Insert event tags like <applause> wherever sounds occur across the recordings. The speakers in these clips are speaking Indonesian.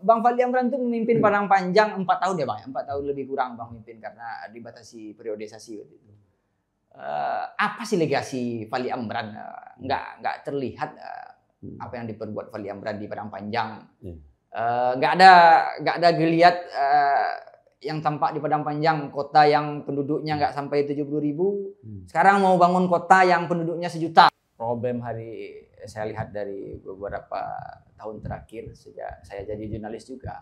Bang Fadli Amran itu memimpin hmm. Padang Panjang empat tahun ya Bang? empat tahun lebih kurang Bang memimpin karena dibatasi periodisasi waktu itu. Uh, apa sih legasi Fadli Amran? Uh, nggak, nggak terlihat uh, apa yang diperbuat Fadli Amran di Padang Panjang. Uh, nggak ada nggak ada geliat uh, yang tampak di Padang Panjang, kota yang penduduknya nggak sampai tujuh puluh ribu. Hmm. Sekarang mau bangun kota yang penduduknya sejuta. Problem hari saya lihat dari beberapa tahun terakhir sejak saya jadi jurnalis juga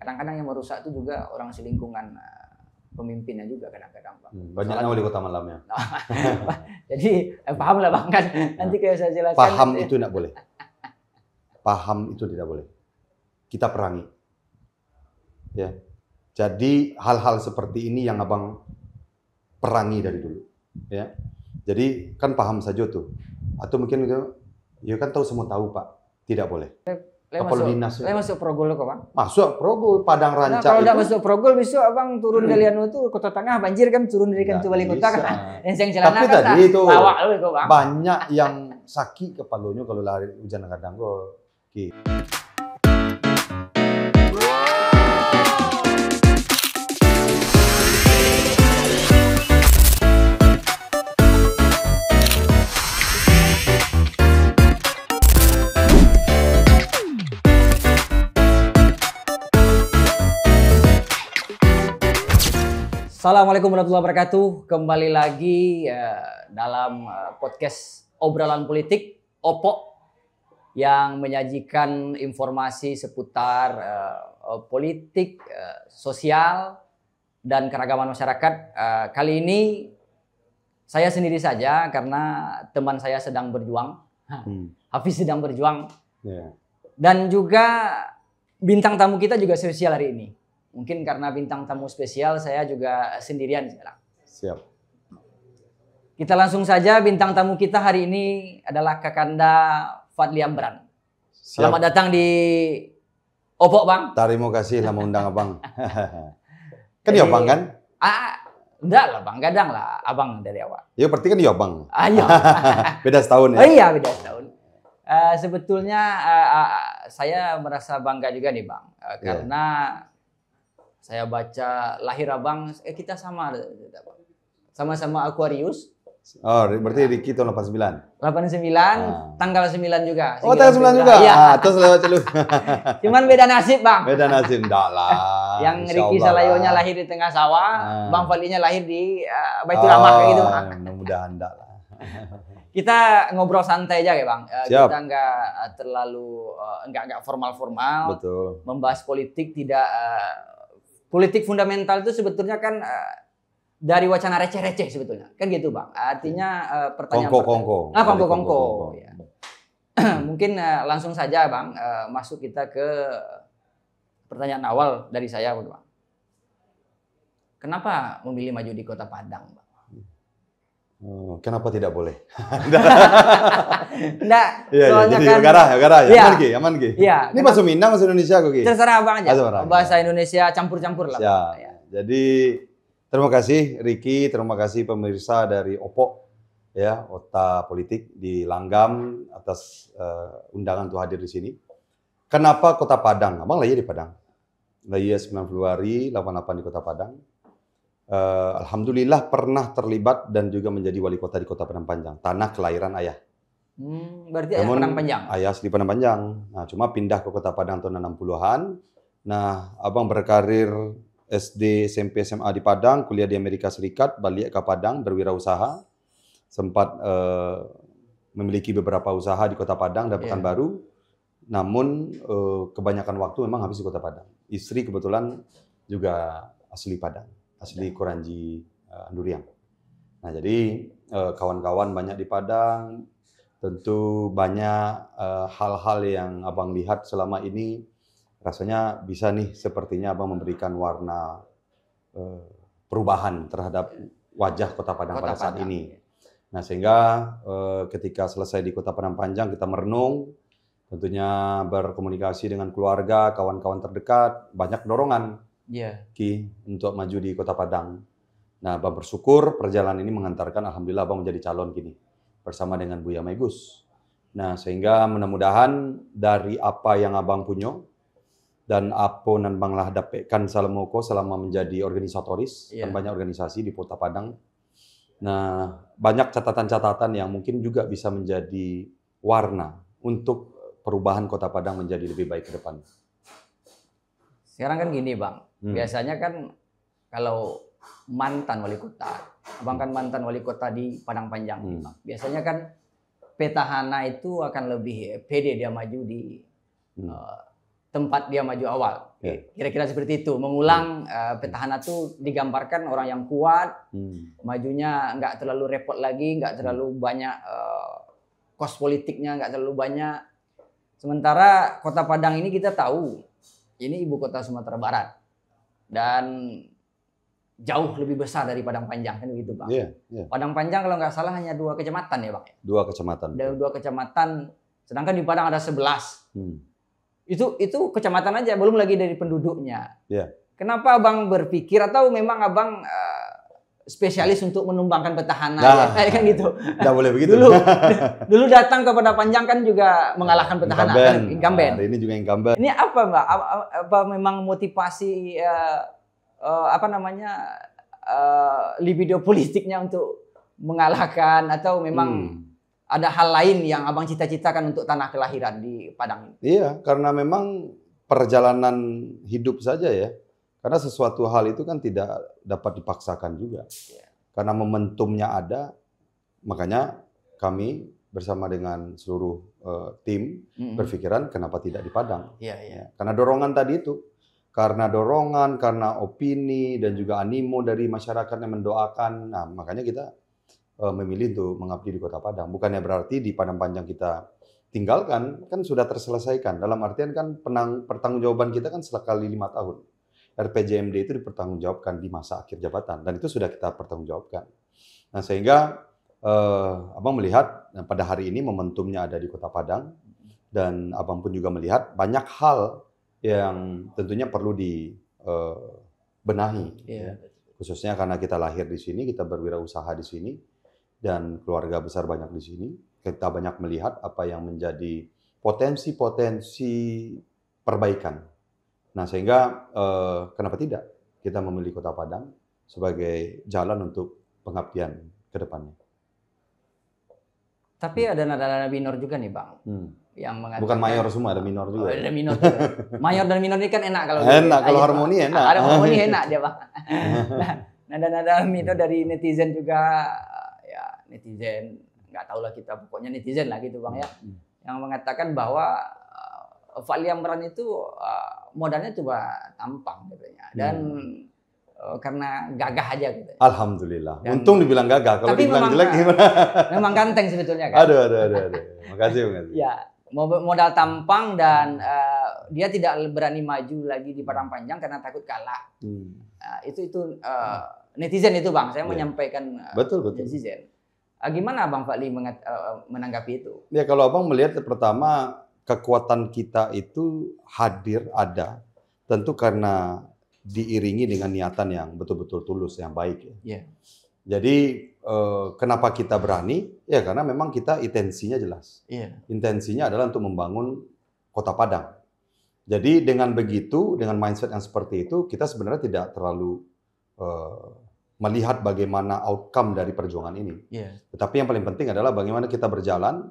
kadang-kadang yang merusak itu juga orang selingkungan eh, pemimpinnya juga kadang-kadang bang. Hmm, banyaknya wali kota malam ya <laughs> jadi eh, paham lah bang kan nanti kayak saya jelaskan. Paham itu tidak boleh. Paham itu tidak boleh. Kita perangi. Ya. Jadi hal-hal seperti ini yang abang perangi dari dulu. Ya. Jadi kan paham saja tuh. Atau mungkin gitu, ya kan tahu semua tahu pak. Tidak boleh. Le, le masuk, dinas? Le masuk progol kok, Bang. Masuk progol Padang nah, Rancak Nah, kalau tidak masuk progol besok Abang turun hmm. dari anu itu Kota Tengah banjir kan turun dari kantor wali kota kan. <laughs> Yang celana Tapi kan tadi itu lu kok, Bang. Banyak yang sakit kepalanya kalau lari hujan kadang kok. Okay. Gitu. Assalamualaikum warahmatullahi wabarakatuh. Kembali lagi uh, dalam uh, podcast obrolan politik Oppo yang menyajikan informasi seputar uh, politik, uh, sosial dan keragaman masyarakat. Uh, kali ini saya sendiri saja karena teman saya sedang berjuang. Hmm. Hafiz sedang berjuang. Yeah. Dan juga bintang tamu kita juga spesial hari ini. Mungkin karena bintang tamu spesial saya juga sendirian sekarang. Siap. Kita langsung saja bintang tamu kita hari ini adalah Kakanda Fadli Ambran. Siap. Selamat datang di Opok Bang. Terima kasih telah mengundang Abang. <laughs> kan ya Bang kan? Ah, ah, Enggak lah bang, kadang lah abang dari awal. Ya berarti kan ya bang. Ah, iya. <laughs> beda setahun ya. Oh, iya beda setahun. Uh, sebetulnya uh, uh, saya merasa bangga juga nih bang, uh, yeah. karena saya baca lahir abang eh kita sama sama-sama Aquarius Oh, berarti nah. Ricky tahun 89. 89, ah. tanggal 9 juga. Oh, tanggal 9 juga. Iya. Ah, terus lewat celu. <laughs> Cuman beda nasib, Bang. Beda nasib, enggak lah. <laughs> Yang Ricky Salayonya lahir di tengah sawah, ah. Bang Falinya lahir di uh, eh, Baitul oh, kayak gitu, Bang. Oh, mudah-mudahan enggak lah. <laughs> kita ngobrol santai aja ya, Bang. Uh, Siap. Kita enggak eh, terlalu uh, enggak enggak formal-formal. Betul. Membahas politik tidak uh, politik fundamental itu sebetulnya kan eh, dari wacana receh-receh sebetulnya kan gitu bang artinya iya. eh, pertanyaan kongko kongko ah kongko kongko, iya. <clears throat> mungkin eh, langsung saja bang masuk kita ke pertanyaan awal dari saya bang kenapa memilih maju di kota Padang bang Hmm, kenapa tidak boleh? Enggak. <laughs> ya, iya, soalnya jadi, kan. Gara, gara, ya, ya. Iya. aman ki, aman ki. Ya, Ini bahasa Minang, bahasa Indonesia kok ki. Terserah abang aja. Terserah, bahasa Indonesia campur-campur lah. Ya. ya. Jadi terima kasih Riki, terima kasih pemirsa dari Oppo ya Ota Politik di Langgam atas uh, undangan tuh hadir di sini. Kenapa Kota Padang? Abang lagi iya di Padang. Lagi 90 hari, 88 di Kota Padang uh, alhamdulillah pernah terlibat dan juga menjadi wali kota di Kota Padang Panjang, tanah kelahiran ayah. Hmm, berarti Namun, ayah Padang Panjang. Ayah asli Padang Panjang. Nah, cuma pindah ke Kota Padang tahun 60-an. Nah, abang berkarir SD, SMP, SMA di Padang, kuliah di Amerika Serikat, balik ke Padang berwirausaha. Sempat uh, memiliki beberapa usaha di Kota Padang dan Pekanbaru. Iya. Yeah. Namun eh, kebanyakan waktu memang habis di Kota Padang. Istri kebetulan juga asli Padang asli Kuranji uh, eh, Durian. Nah, jadi eh, kawan-kawan uh, banyak di Padang, tentu banyak eh, hal-hal uh, yang abang lihat selama ini rasanya bisa nih sepertinya abang memberikan warna uh, perubahan terhadap wajah Kota Padang Kota pada saat Padang. ini. Iya. Nah, sehingga uh, ketika selesai di Kota Padang Panjang kita merenung, tentunya berkomunikasi dengan keluarga, kawan-kawan terdekat, banyak dorongan yeah. Ki untuk maju di Kota Padang. Nah, Abang bersyukur perjalanan ini mengantarkan alhamdulillah Abang menjadi calon kini bersama dengan Buya Maigus. Nah, sehingga mudah-mudahan dari apa yang Abang punya dan apa nan Bang lah dapatkan Salamoko selama menjadi organisatoris yeah. kan banyak organisasi di Kota Padang. Nah, banyak catatan-catatan yang mungkin juga bisa menjadi warna untuk perubahan Kota Padang menjadi lebih baik ke depan. Sekarang kan gini bang, hmm. biasanya kan kalau mantan wali kota, abang kan mantan wali kota di Padang Panjang, hmm. bang. biasanya kan petahana itu akan lebih pede dia maju di hmm. uh, tempat dia maju awal. Iya. Kira-kira seperti itu. Mengulang hmm. uh, petahana itu digambarkan orang yang kuat, hmm. majunya nggak terlalu repot lagi, nggak hmm. terlalu banyak uh, kos politiknya, nggak terlalu banyak. Sementara Kota Padang ini kita tahu ini ibu kota Sumatera Barat dan jauh lebih besar dari Padang Panjang kan begitu Pak. Yeah, yeah. Padang Panjang kalau nggak salah hanya dua kecamatan ya Pak. Dua kecamatan. Dua, dua kecamatan. Sedangkan di Padang ada sebelas. Hmm. Itu itu kecamatan aja belum lagi dari penduduknya. Yeah. Kenapa Abang berpikir atau memang Abang uh, spesialis untuk menumbangkan petahana nah, ya. kan gitu. Enggak boleh begitu. dulu <laughs> dulu datang kepada Panjang kan juga mengalahkan petahana kan incumbent. Nah, ini juga incumbent. Ini apa Mbak? Apa, apa memang motivasi uh, uh, apa namanya uh, libido politiknya untuk mengalahkan atau memang hmm. ada hal lain yang Abang cita-citakan untuk tanah kelahiran di Padang? Iya, karena memang perjalanan hidup saja ya karena sesuatu hal itu kan tidak dapat dipaksakan juga. Iya. Karena momentumnya ada, makanya kami bersama dengan seluruh uh, tim mm -hmm. berpikiran kenapa tidak di Padang. Yeah, iya. yeah. karena dorongan tadi itu, karena dorongan, karena opini dan juga animo dari masyarakat yang mendoakan. Nah, makanya kita uh, memilih untuk mengabdi di Kota Padang. Bukannya berarti di Padang Panjang kita tinggalkan, kan sudah terselesaikan. Dalam artian kan penang, pertanggungjawaban kita kan sekali lima tahun. RPJMD itu dipertanggungjawabkan di masa akhir jabatan dan itu sudah kita pertanggungjawabkan. Nah, sehingga eh, Abang melihat nah, pada hari ini momentumnya ada di Kota Padang dan Abang pun juga melihat banyak hal yang tentunya perlu dibenahi. Eh, yeah. Iya, ya. Khususnya karena kita lahir di sini, kita berwirausaha di sini dan keluarga besar banyak di sini. Kita banyak melihat apa yang menjadi potensi-potensi perbaikan Nah, sehingga eh, kenapa tidak kita memilih Kota Padang sebagai jalan untuk pengabdian ke depannya. Tapi hmm. ada nada-nada minor juga nih, Bang. Hmm. Yang mengatakan Bukan mayor semua, ada minor juga. Oh, ya? ada minor. Juga. mayor dan minor ini kan enak kalau <laughs> Enak kalau ah, harmoni enak. Ada harmoni enak dia, Bang. nah, nada-nada minor dari netizen juga ya netizen nggak tahu lah kita pokoknya netizen lah gitu, Bang ya. Hmm. Yang mengatakan bahwa uh, eh, Valia itu uh, modalnya coba tampang katanya dan hmm. Eh, karena gagah aja gitu. Alhamdulillah. Dan, Untung dibilang gagah. Kalau dibilang memang, jelek eh, gimana? <laughs> Memang ganteng sebetulnya kan. Aduh, aduh, aduh, aduh. Makasih, <laughs> makasih. ya, modal tampang dan uh, dia tidak berani maju lagi di padang panjang karena takut kalah. Hmm. Uh, itu itu uh, netizen itu, Bang. Saya yeah. menyampaikan uh, betul, betul. netizen. Uh, gimana Bang Fadli menanggapi itu? Ya, kalau Abang melihat pertama kekuatan kita itu hadir ada tentu karena diiringi dengan niatan yang betul-betul tulus yang baik ya. Yeah. Jadi eh, kenapa kita berani? Ya karena memang kita intensinya jelas. Yeah. Intensinya adalah untuk membangun Kota Padang. Jadi dengan begitu, dengan mindset yang seperti itu, kita sebenarnya tidak terlalu eh, melihat bagaimana outcome dari perjuangan ini. Yeah. Tetapi yang paling penting adalah bagaimana kita berjalan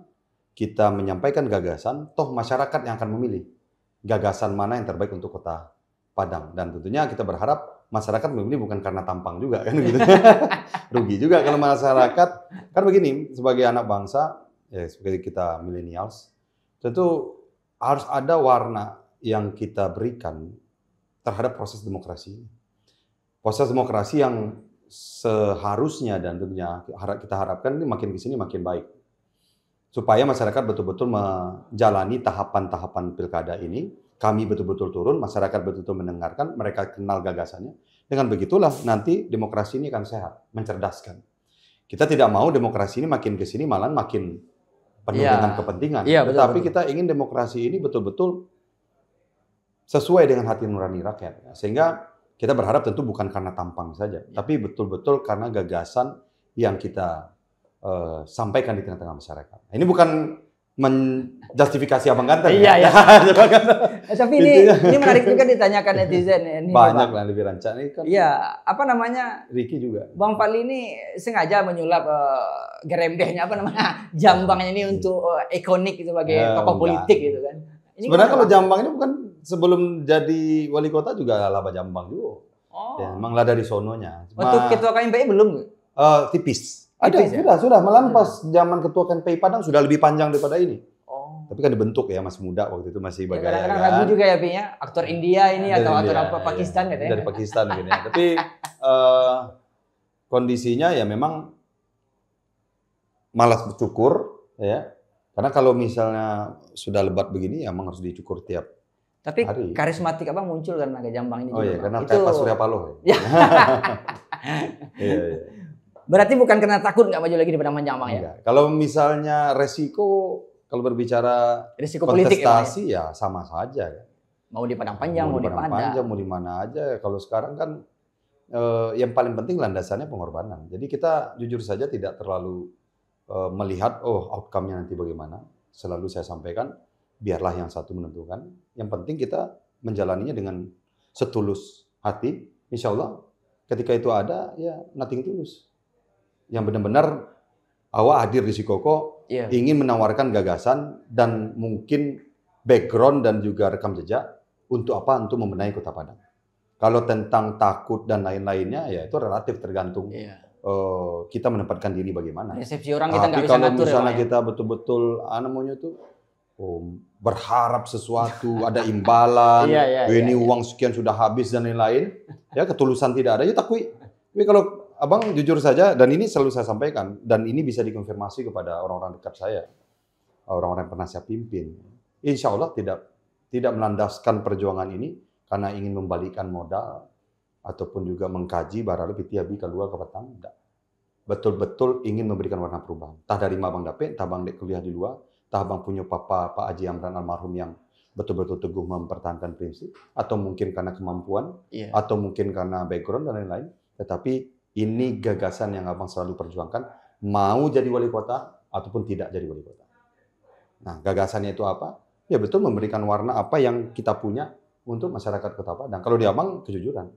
kita menyampaikan gagasan, toh masyarakat yang akan memilih gagasan mana yang terbaik untuk kota Padang. Dan tentunya kita berharap masyarakat memilih bukan karena tampang juga kan gitu. <laughs> Rugi juga kalau masyarakat kan begini sebagai anak bangsa ya sebagai kita millennials tentu harus ada warna yang kita berikan terhadap proses demokrasi. Proses demokrasi yang seharusnya dan tentunya kita harapkan ini makin ke sini makin baik supaya masyarakat betul-betul menjalani tahapan-tahapan pilkada ini. Kami betul-betul turun, masyarakat betul-betul mendengarkan, mereka kenal gagasannya. Dengan begitulah nanti demokrasi ini akan sehat, mencerdaskan. Kita tidak mau demokrasi ini makin ke sini malah makin penuh ya. dengan kepentingan. Ya, Tetapi betul. kita ingin demokrasi ini betul-betul sesuai dengan hati nurani rakyat. Sehingga kita berharap tentu bukan karena tampang saja, ya. tapi betul-betul karena gagasan yang kita Eh, sampaikan di tengah-tengah masyarakat. Nah, ini bukan menjustifikasi abang ganteng. Iya, ya? iya. iya. <laughs> Tapi eh, ini, ini menarik juga ditanyakan netizen. Ya, ini, Banyak lah lebih rancak ini kan. Iya, apa namanya? Ricky juga. Bang Fadli ini sengaja menyulap uh, gerembehnya apa namanya jambangnya ini untuk uh, ikonik sebagai gitu, ya, tokoh politik gitu kan. Ini Sebenarnya kalau jambang ini bukan sebelum jadi wali kota juga laba jambang dulu. Oh. Ya, emang lah dari sononya. Cuma, Untuk ketua KMPI belum? Uh, tipis ada, ya? sudah, sudah. malam iya. pas zaman ketua KNPI Padang sudah lebih panjang daripada ini. Oh. Tapi kan dibentuk ya Mas Muda waktu itu masih ya, bagai. Ya, kan? juga ya, Pinya. Aktor India ini dari atau India, aktor apa iya. Pakistan ya, ya. Dari Pakistan gini. ya. Tapi uh, <laughs> kondisinya ya memang malas bercukur ya. Karena kalau misalnya sudah lebat begini ya memang harus dicukur tiap tapi hari. karismatik apa muncul karena gajah jambang ini. Oh iya, karena itu... kayak Pak Surya Paloh. Ya. <laughs> iya, iya. Berarti bukan karena takut nggak maju lagi di padang panjang bang ya? Kalau misalnya resiko kalau berbicara resiko politik ya, ya? ya? sama saja. Ya. Mau di padang panjang, mau, mau di padang panjang, mau di mana aja. Kalau sekarang kan eh, yang paling penting landasannya pengorbanan. Jadi kita jujur saja tidak terlalu eh, melihat oh outcome-nya nanti bagaimana. Selalu saya sampaikan biarlah yang satu menentukan. Yang penting kita menjalaninya dengan setulus hati. Insya Allah ketika itu ada ya nothing tulus yang benar-benar awak hadir di Sikoko yeah. ingin menawarkan gagasan dan mungkin background dan juga rekam jejak untuk apa untuk membenahi Kota Padang. Kalau tentang takut dan lain-lainnya ya itu relatif tergantung yeah. Iya. uh, kita menempatkan diri bagaimana. Resepsi orang kita Tapi kalau ngatur. Ya, misalnya ya, kita betul-betul namanya anu itu oh, berharap sesuatu, <laughs> ada imbalan, yeah, iya, yeah, ini yeah, iya. uang sekian sudah habis dan lain-lain, ya ketulusan tidak ada ya takui. Tapi kalau abang jujur saja dan ini selalu saya sampaikan dan ini bisa dikonfirmasi kepada orang-orang dekat saya, orang-orang yang pernah saya pimpin. Insya Allah tidak tidak melandaskan perjuangan ini karena ingin membalikan modal ataupun juga mengkaji barang lebih tiabi keluar ke petang. Betul-betul ingin memberikan warna perubahan. Tah dari Mabang dapet tah Bang Dek kuliah di luar, tah Bang punya papa Pak Haji Amran almarhum yang betul-betul teguh mempertahankan prinsip atau mungkin karena kemampuan yeah. atau mungkin karena background dan lain-lain tetapi ini gagasan yang abang selalu perjuangkan. Mau jadi wali kota ataupun tidak jadi wali kota. Nah, gagasannya itu apa? Ya betul memberikan warna apa yang kita punya untuk masyarakat kota Padang. Kalau di abang, kejujuran.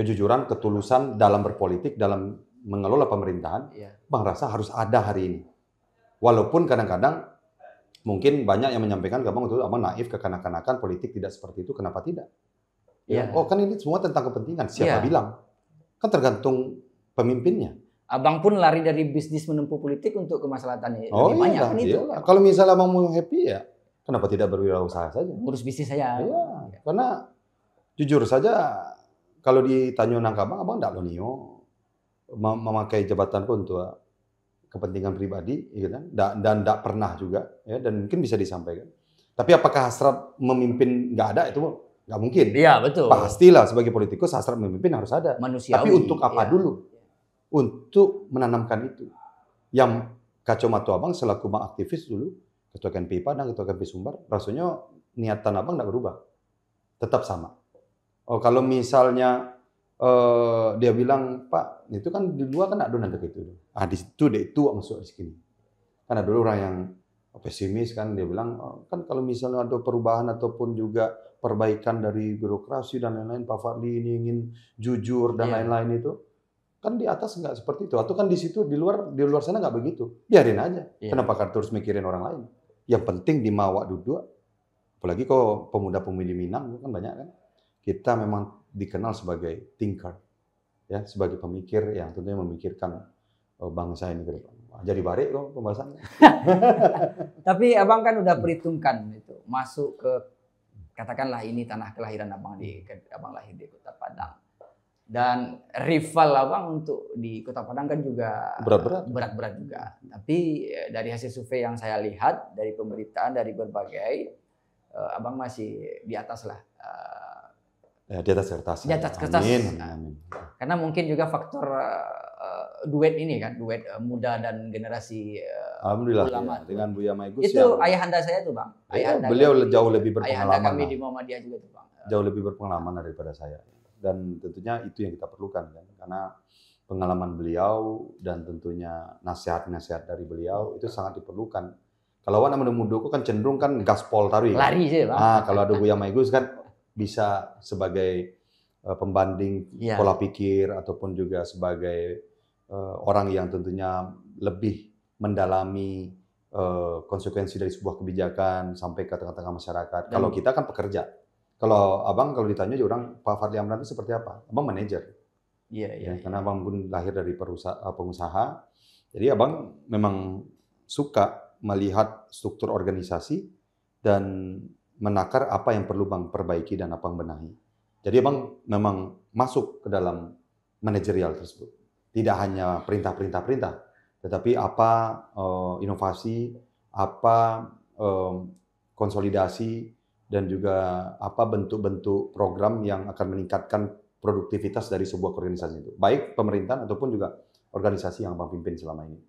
Kejujuran, ketulusan dalam berpolitik, dalam mengelola pemerintahan, ya. bang rasa harus ada hari ini. Walaupun kadang-kadang mungkin banyak yang menyampaikan ke abang itu abang naif kekanak-kanakan politik tidak seperti itu, kenapa tidak? Ya. Iya. Oh kan ini semua tentang kepentingan. Siapa ya. bilang? Kan tergantung pemimpinnya. Abang pun lari dari bisnis menempuh politik untuk kemaslahatan Oh iya, kan iya. itu. Kalau misalnya abang mau happy ya, kenapa tidak berwirausaha saja? Urus bisnis saya. Iya, karena jujur saja kalau ditanya nangka abang, abang tidak lonio mem memakai pun untuk kepentingan pribadi, gitu. kan? dan tidak pernah juga, ya, dan mungkin bisa disampaikan. Tapi apakah hasrat memimpin nggak ada itu Bang. Gak mungkin. Iya betul. Pastilah sebagai politikus hasrat memimpin harus ada. Manusiawi. Tapi untuk apa ya. dulu? Untuk menanamkan itu. Yang kacau matu Abang selaku bang aktivis dulu, Ketua KNPI Padang, Ketua KNP Sumbar, rasanya niatan Abang gak berubah. Tetap sama. Oh, kalau misalnya uh, dia bilang, Pak, itu kan di luar kan ada nanti itu. Ah, di situ dia itu di sini. Karena dulu orang yang pesimis kan, dia bilang, oh, kan kalau misalnya ada perubahan ataupun juga perbaikan dari birokrasi dan lain-lain Pak Fadli ini ingin jujur dan iya. lain-lain yeah. itu kan di atas nggak seperti itu atau kan di situ di luar di luar sana nggak begitu biarin aja yeah. kenapa kan terus mikirin orang lain yang penting di Mawak duduk apalagi kok pemuda pemudi Minang kan banyak kan kita memang dikenal sebagai thinker ya sebagai pemikir yang tentunya memikirkan oh, bangsa ini ke depan jadi barek kok pembahasannya <laughs> tapi abang kan udah perhitungkan itu masuk ke katakanlah ini tanah kelahiran abang di hmm. abang lahir di Kota Padang dan rival abang untuk di Kota Padang kan juga berat-berat berat-berat juga tapi eh, dari hasil survei yang saya lihat dari pemberitaan dari berbagai uh, abang masih di atas lah uh, ya, di atas kertas di atas kertas amin, nah, amin. karena mungkin juga faktor uh, duet ini kan, duet uh, muda dan generasi uh, Alhamdulillah ulama. Ya. Dengan Buya Maigus Itu ya, anda saya tuh, Bang. Iya, anda Beliau kami, jauh lebih berpengalaman. anda kami di Muhammadiyah juga tuh, Bang. Jauh lebih berpengalaman daripada saya. Dan tentunya itu yang kita perlukan kan karena pengalaman beliau dan tentunya nasihat-nasihat dari beliau itu sangat diperlukan. Kalau anak muda-mudaku kan cenderung kan gaspol tari kan. Lari sih, Bang. Ah, kalau ada Buya Maigus kan bisa sebagai eh, pembanding ya. pola pikir ataupun juga sebagai Eh, orang yang tentunya lebih mendalami eh, konsekuensi dari sebuah kebijakan sampai ke tengah-tengah masyarakat. Dan kalau kita kan pekerja. Kalau abang kalau ditanya orang Pak Fadli Amran itu seperti apa? Abang manajer. Iya, iya. Ya, iya. karena abang pun lahir dari eh, pengusaha. Jadi abang memang suka melihat struktur organisasi dan menakar apa yang perlu bang perbaiki dan apa yang benahi. Jadi abang memang masuk ke dalam manajerial tersebut tidak hanya perintah-perintah-perintah, tetapi apa uh, inovasi, apa um, konsolidasi, dan juga apa bentuk-bentuk program yang akan meningkatkan produktivitas dari sebuah organisasi itu, baik pemerintahan ataupun juga organisasi yang Bang pimpin selama ini.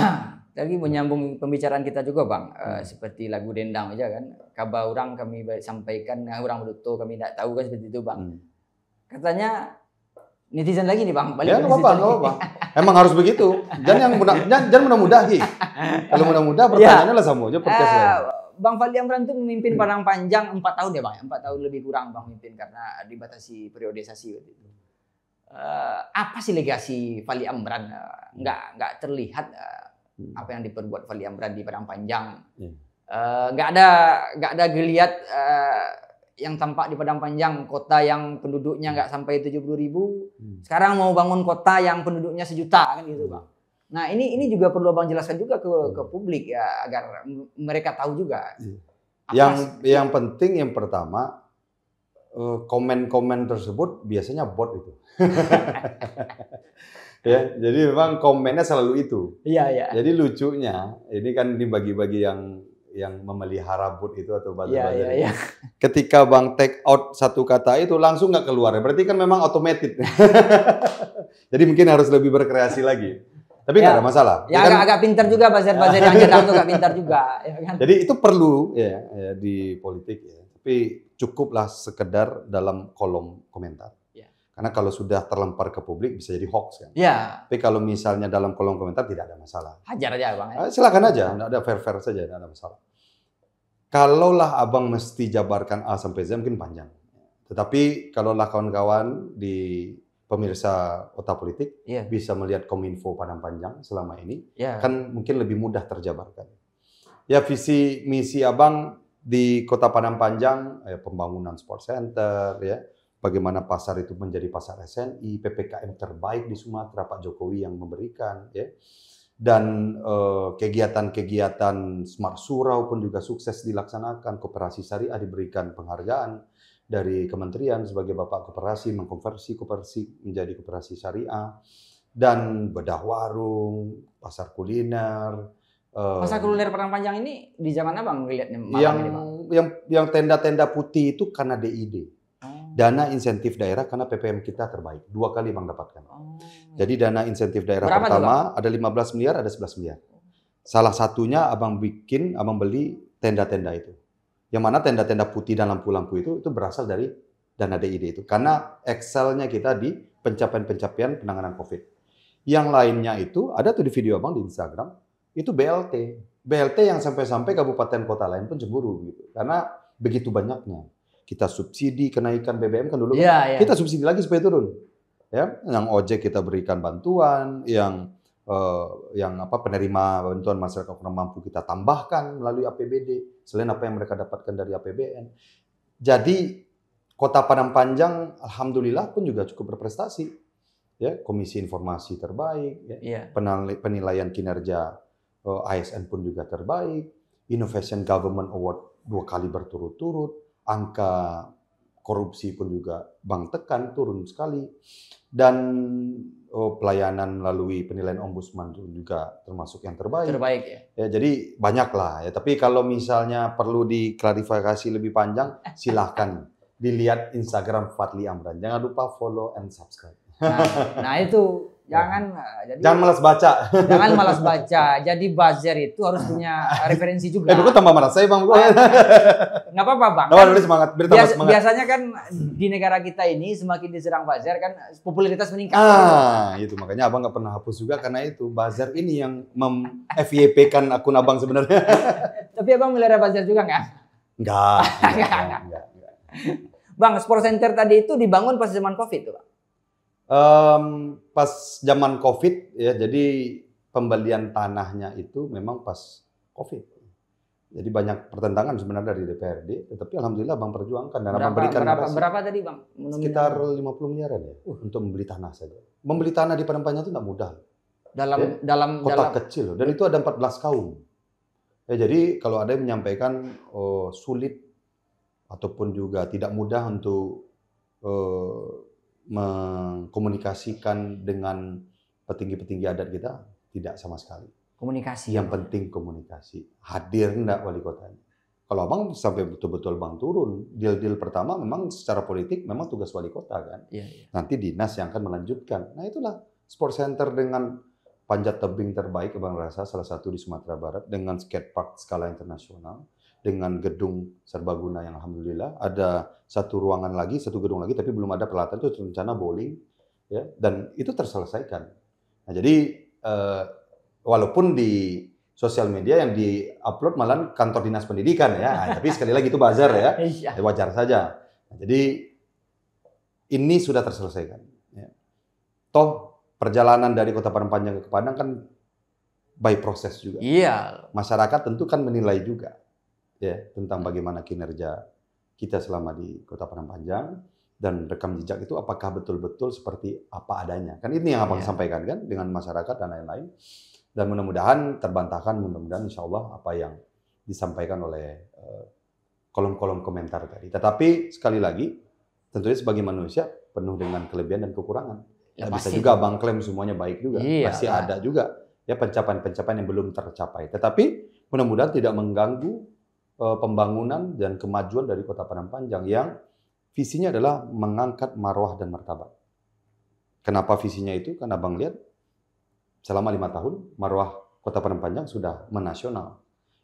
<clears throat> Tadi menyambung hmm. pembicaraan kita juga Bang, eh, hmm. uh, seperti lagu dendang aja kan, kabar orang kami sampaikan, nah, orang berutuh, kami tidak tahu kan seperti itu Bang. Hmm. Katanya netizen lagi nih bang balik ya nggak apa-apa apa emang harus begitu Dan yang mudah jangan, <laughs> mudah-mudahi kalau mudah-mudah ya. pertanyaannya lah sama aja podcast uh, Bang Fadli Amran itu memimpin hmm. Padang Panjang empat tahun ya Bang? Empat tahun lebih kurang Bang memimpin karena dibatasi periodisasi waktu Uh, apa sih legasi Fadli Amran? Uh, nggak, nggak terlihat uh, apa yang diperbuat Fadli Amran di Padang Panjang. Hmm. Uh, nggak ada nggak ada geliat uh, yang tampak di padang panjang kota yang penduduknya hmm. nggak sampai tujuh puluh ribu hmm. sekarang mau bangun kota yang penduduknya sejuta kan gitu bang hmm. nah ini ini juga perlu abang jelaskan juga ke ke hmm. publik ya agar mereka tahu juga hmm. yang sih? yang penting yang pertama eh, komen-komen tersebut biasanya bot itu <laughs> ya jadi memang komennya selalu itu iya iya jadi lucunya ini kan dibagi-bagi yang yang memelihara but itu atau bahasa Yeah, yeah, yeah. Ketika Bang take out satu kata itu langsung nggak keluar. Berarti kan memang automated. <laughs> Jadi mungkin harus lebih berkreasi lagi. Tapi nggak ya, ada masalah. Ya agak, kan? pintar juga buzzer-buzzer yang kita tuh agak pintar juga. Ya kan? Jadi itu perlu ya, ya di politik ya. Tapi cukuplah sekedar dalam kolom komentar. Karena kalau sudah terlempar ke publik bisa jadi hoax kan. Iya. Tapi kalau misalnya dalam kolom komentar tidak ada masalah. Hajar aja abang Ya? Eh, silakan aja, tidak ada fair fair saja, tidak ada masalah. Kalaulah abang mesti jabarkan A sampai Z mungkin panjang. Tetapi kalaulah kawan-kawan di pemirsa otak politik ya. bisa melihat kominfo padang panjang selama ini, ya. kan mungkin lebih mudah terjabarkan. Ya visi misi abang di kota Padang Panjang, ya, pembangunan sport center, ya bagaimana pasar itu menjadi pasar SNI, PPKM terbaik di Sumatera Pak Jokowi yang memberikan ya. Dan eh, kegiatan-kegiatan eh, Smart Surau pun juga sukses dilaksanakan, koperasi syariah diberikan penghargaan dari kementerian sebagai Bapak Koperasi mengkonversi koperasi menjadi koperasi syariah dan bedah warung, pasar kuliner. Eh, pasar kuliner Padang Panjang ini di zaman apa ngelihatnya? Yang, yang yang tenda-tenda putih itu karena DID dana insentif daerah karena PPM kita terbaik. Dua kali Bang dapatkan. Oh. Iya. Jadi dana insentif daerah Berapa pertama itu, ada 15 miliar, ada 11 miliar. Salah satunya Abang bikin, Abang beli tenda-tenda itu. Yang mana tenda-tenda putih dan lampu-lampu itu itu berasal dari dana DID itu. Karena Excelnya kita di pencapaian-pencapaian penanganan COVID. Yang lainnya itu ada tuh di video Abang di Instagram, itu BLT. BLT yang sampai-sampai kabupaten kota lain pun cemburu gitu. Karena begitu banyaknya kita subsidi kenaikan BBM kan dulu yeah, kan? Yeah. Iya. kita subsidi lagi supaya turun ya yang ojek kita berikan bantuan yang uh, yang apa penerima bantuan masyarakat kurang mampu kita tambahkan melalui APBD selain apa yang mereka dapatkan dari APBN jadi kota Padang Panjang alhamdulillah pun juga cukup berprestasi ya komisi informasi terbaik ya. Yeah. Iya. penilaian kinerja uh, eh, ASN pun juga terbaik Innovation Government Award dua kali berturut-turut angka korupsi pun juga bank tekan turun sekali dan oh, pelayanan melalui penilaian ombudsman juga termasuk yang terbaik. Terbaik ya. ya jadi lah ya. Tapi kalau misalnya perlu diklarifikasi lebih panjang, <laughs> silahkan dilihat Instagram Fadli Amran. Jangan lupa follow and subscribe. Nah, nah itu Jangan ya. eh, jadi, jangan malas baca. Jangan malas <laughs> baca. Jadi buzzer itu harus punya referensi juga. Eh, bukan tambah malas saya bang. Ah, <laughs> nggak apa-apa bang. Kan, oh, semangat. Bias, semangat. Biasanya kan di negara kita ini semakin diserang buzzer kan popularitas meningkat. Ah, itu makanya abang nggak pernah hapus juga karena itu buzzer ini yang mem FYP kan akun abang sebenarnya. <laughs> Tapi abang melihara buzzer juga nggak? Nggak. Nggak. Nggak. Bang, sport center tadi itu dibangun pas zaman covid tuh bang. Um, pas zaman covid ya jadi pembelian tanahnya itu memang pas covid jadi banyak pertentangan sebenarnya dari DPRD tetapi alhamdulillah bang perjuangkan dan berapa, memberikan berapa, berapa, berapa tadi bang sekitar 50 miliaran ya uh. untuk membeli tanah saja membeli tanah di Padang itu tidak mudah dalam ya, dalam kota dalam, kecil dan itu ada 14 kaum ya jadi kalau ada yang menyampaikan oh, sulit ataupun juga tidak mudah untuk eh, mengkomunikasikan dengan petinggi-petinggi adat kita tidak sama sekali. Komunikasi. Yang penting komunikasi. Hadir enggak wali kota Kalau abang sampai betul-betul bang turun, deal-deal pertama memang secara politik memang tugas wali kota kan. Iya, iya. Nanti dinas yang akan melanjutkan. Nah itulah sport center dengan panjat tebing terbaik abang rasa salah satu di Sumatera Barat dengan skatepark skala internasional dengan gedung serbaguna yang alhamdulillah ada satu ruangan lagi, satu gedung lagi, tapi belum ada peralatan itu rencana bowling, ya, dan itu terselesaikan. Nah, jadi uh, walaupun di sosial media yang diupload malah kantor dinas pendidikan ya, nah, tapi sekali lagi itu bazar ya. <laughs> Iya. ya, wajar saja. Nah, jadi ini sudah terselesaikan. Ya. Toh perjalanan dari Kota Padang Panjang ke Padang kan by proses juga. Iya. Masyarakat tentu kan menilai juga ya tentang hmm. bagaimana kinerja kita selama di Kota Padang Panjang dan rekam jejak itu apakah betul-betul seperti apa adanya. Kan ini yang apa iya. yeah. sampaikan kan dengan masyarakat dan lain-lain. Dan mudah-mudahan terbantahkan, mudah-mudahan insya Allah apa yang disampaikan oleh eh, kolom-kolom komentar tadi. Tetapi sekali lagi, tentunya sebagai manusia penuh dengan kelebihan dan kekurangan. Ya, bisa juga bang klaim semuanya baik juga. Iya, pasti ada juga ya pencapaian-pencapaian yang belum tercapai. Tetapi mudah-mudahan tidak mengganggu Eh, pembangunan dan kemajuan dari Kota Padang Panjang yang visinya adalah mengangkat marwah dan martabat. Kenapa visinya itu? Karena Bang lihat selama lima tahun marwah Kota Padang Panjang sudah menasional.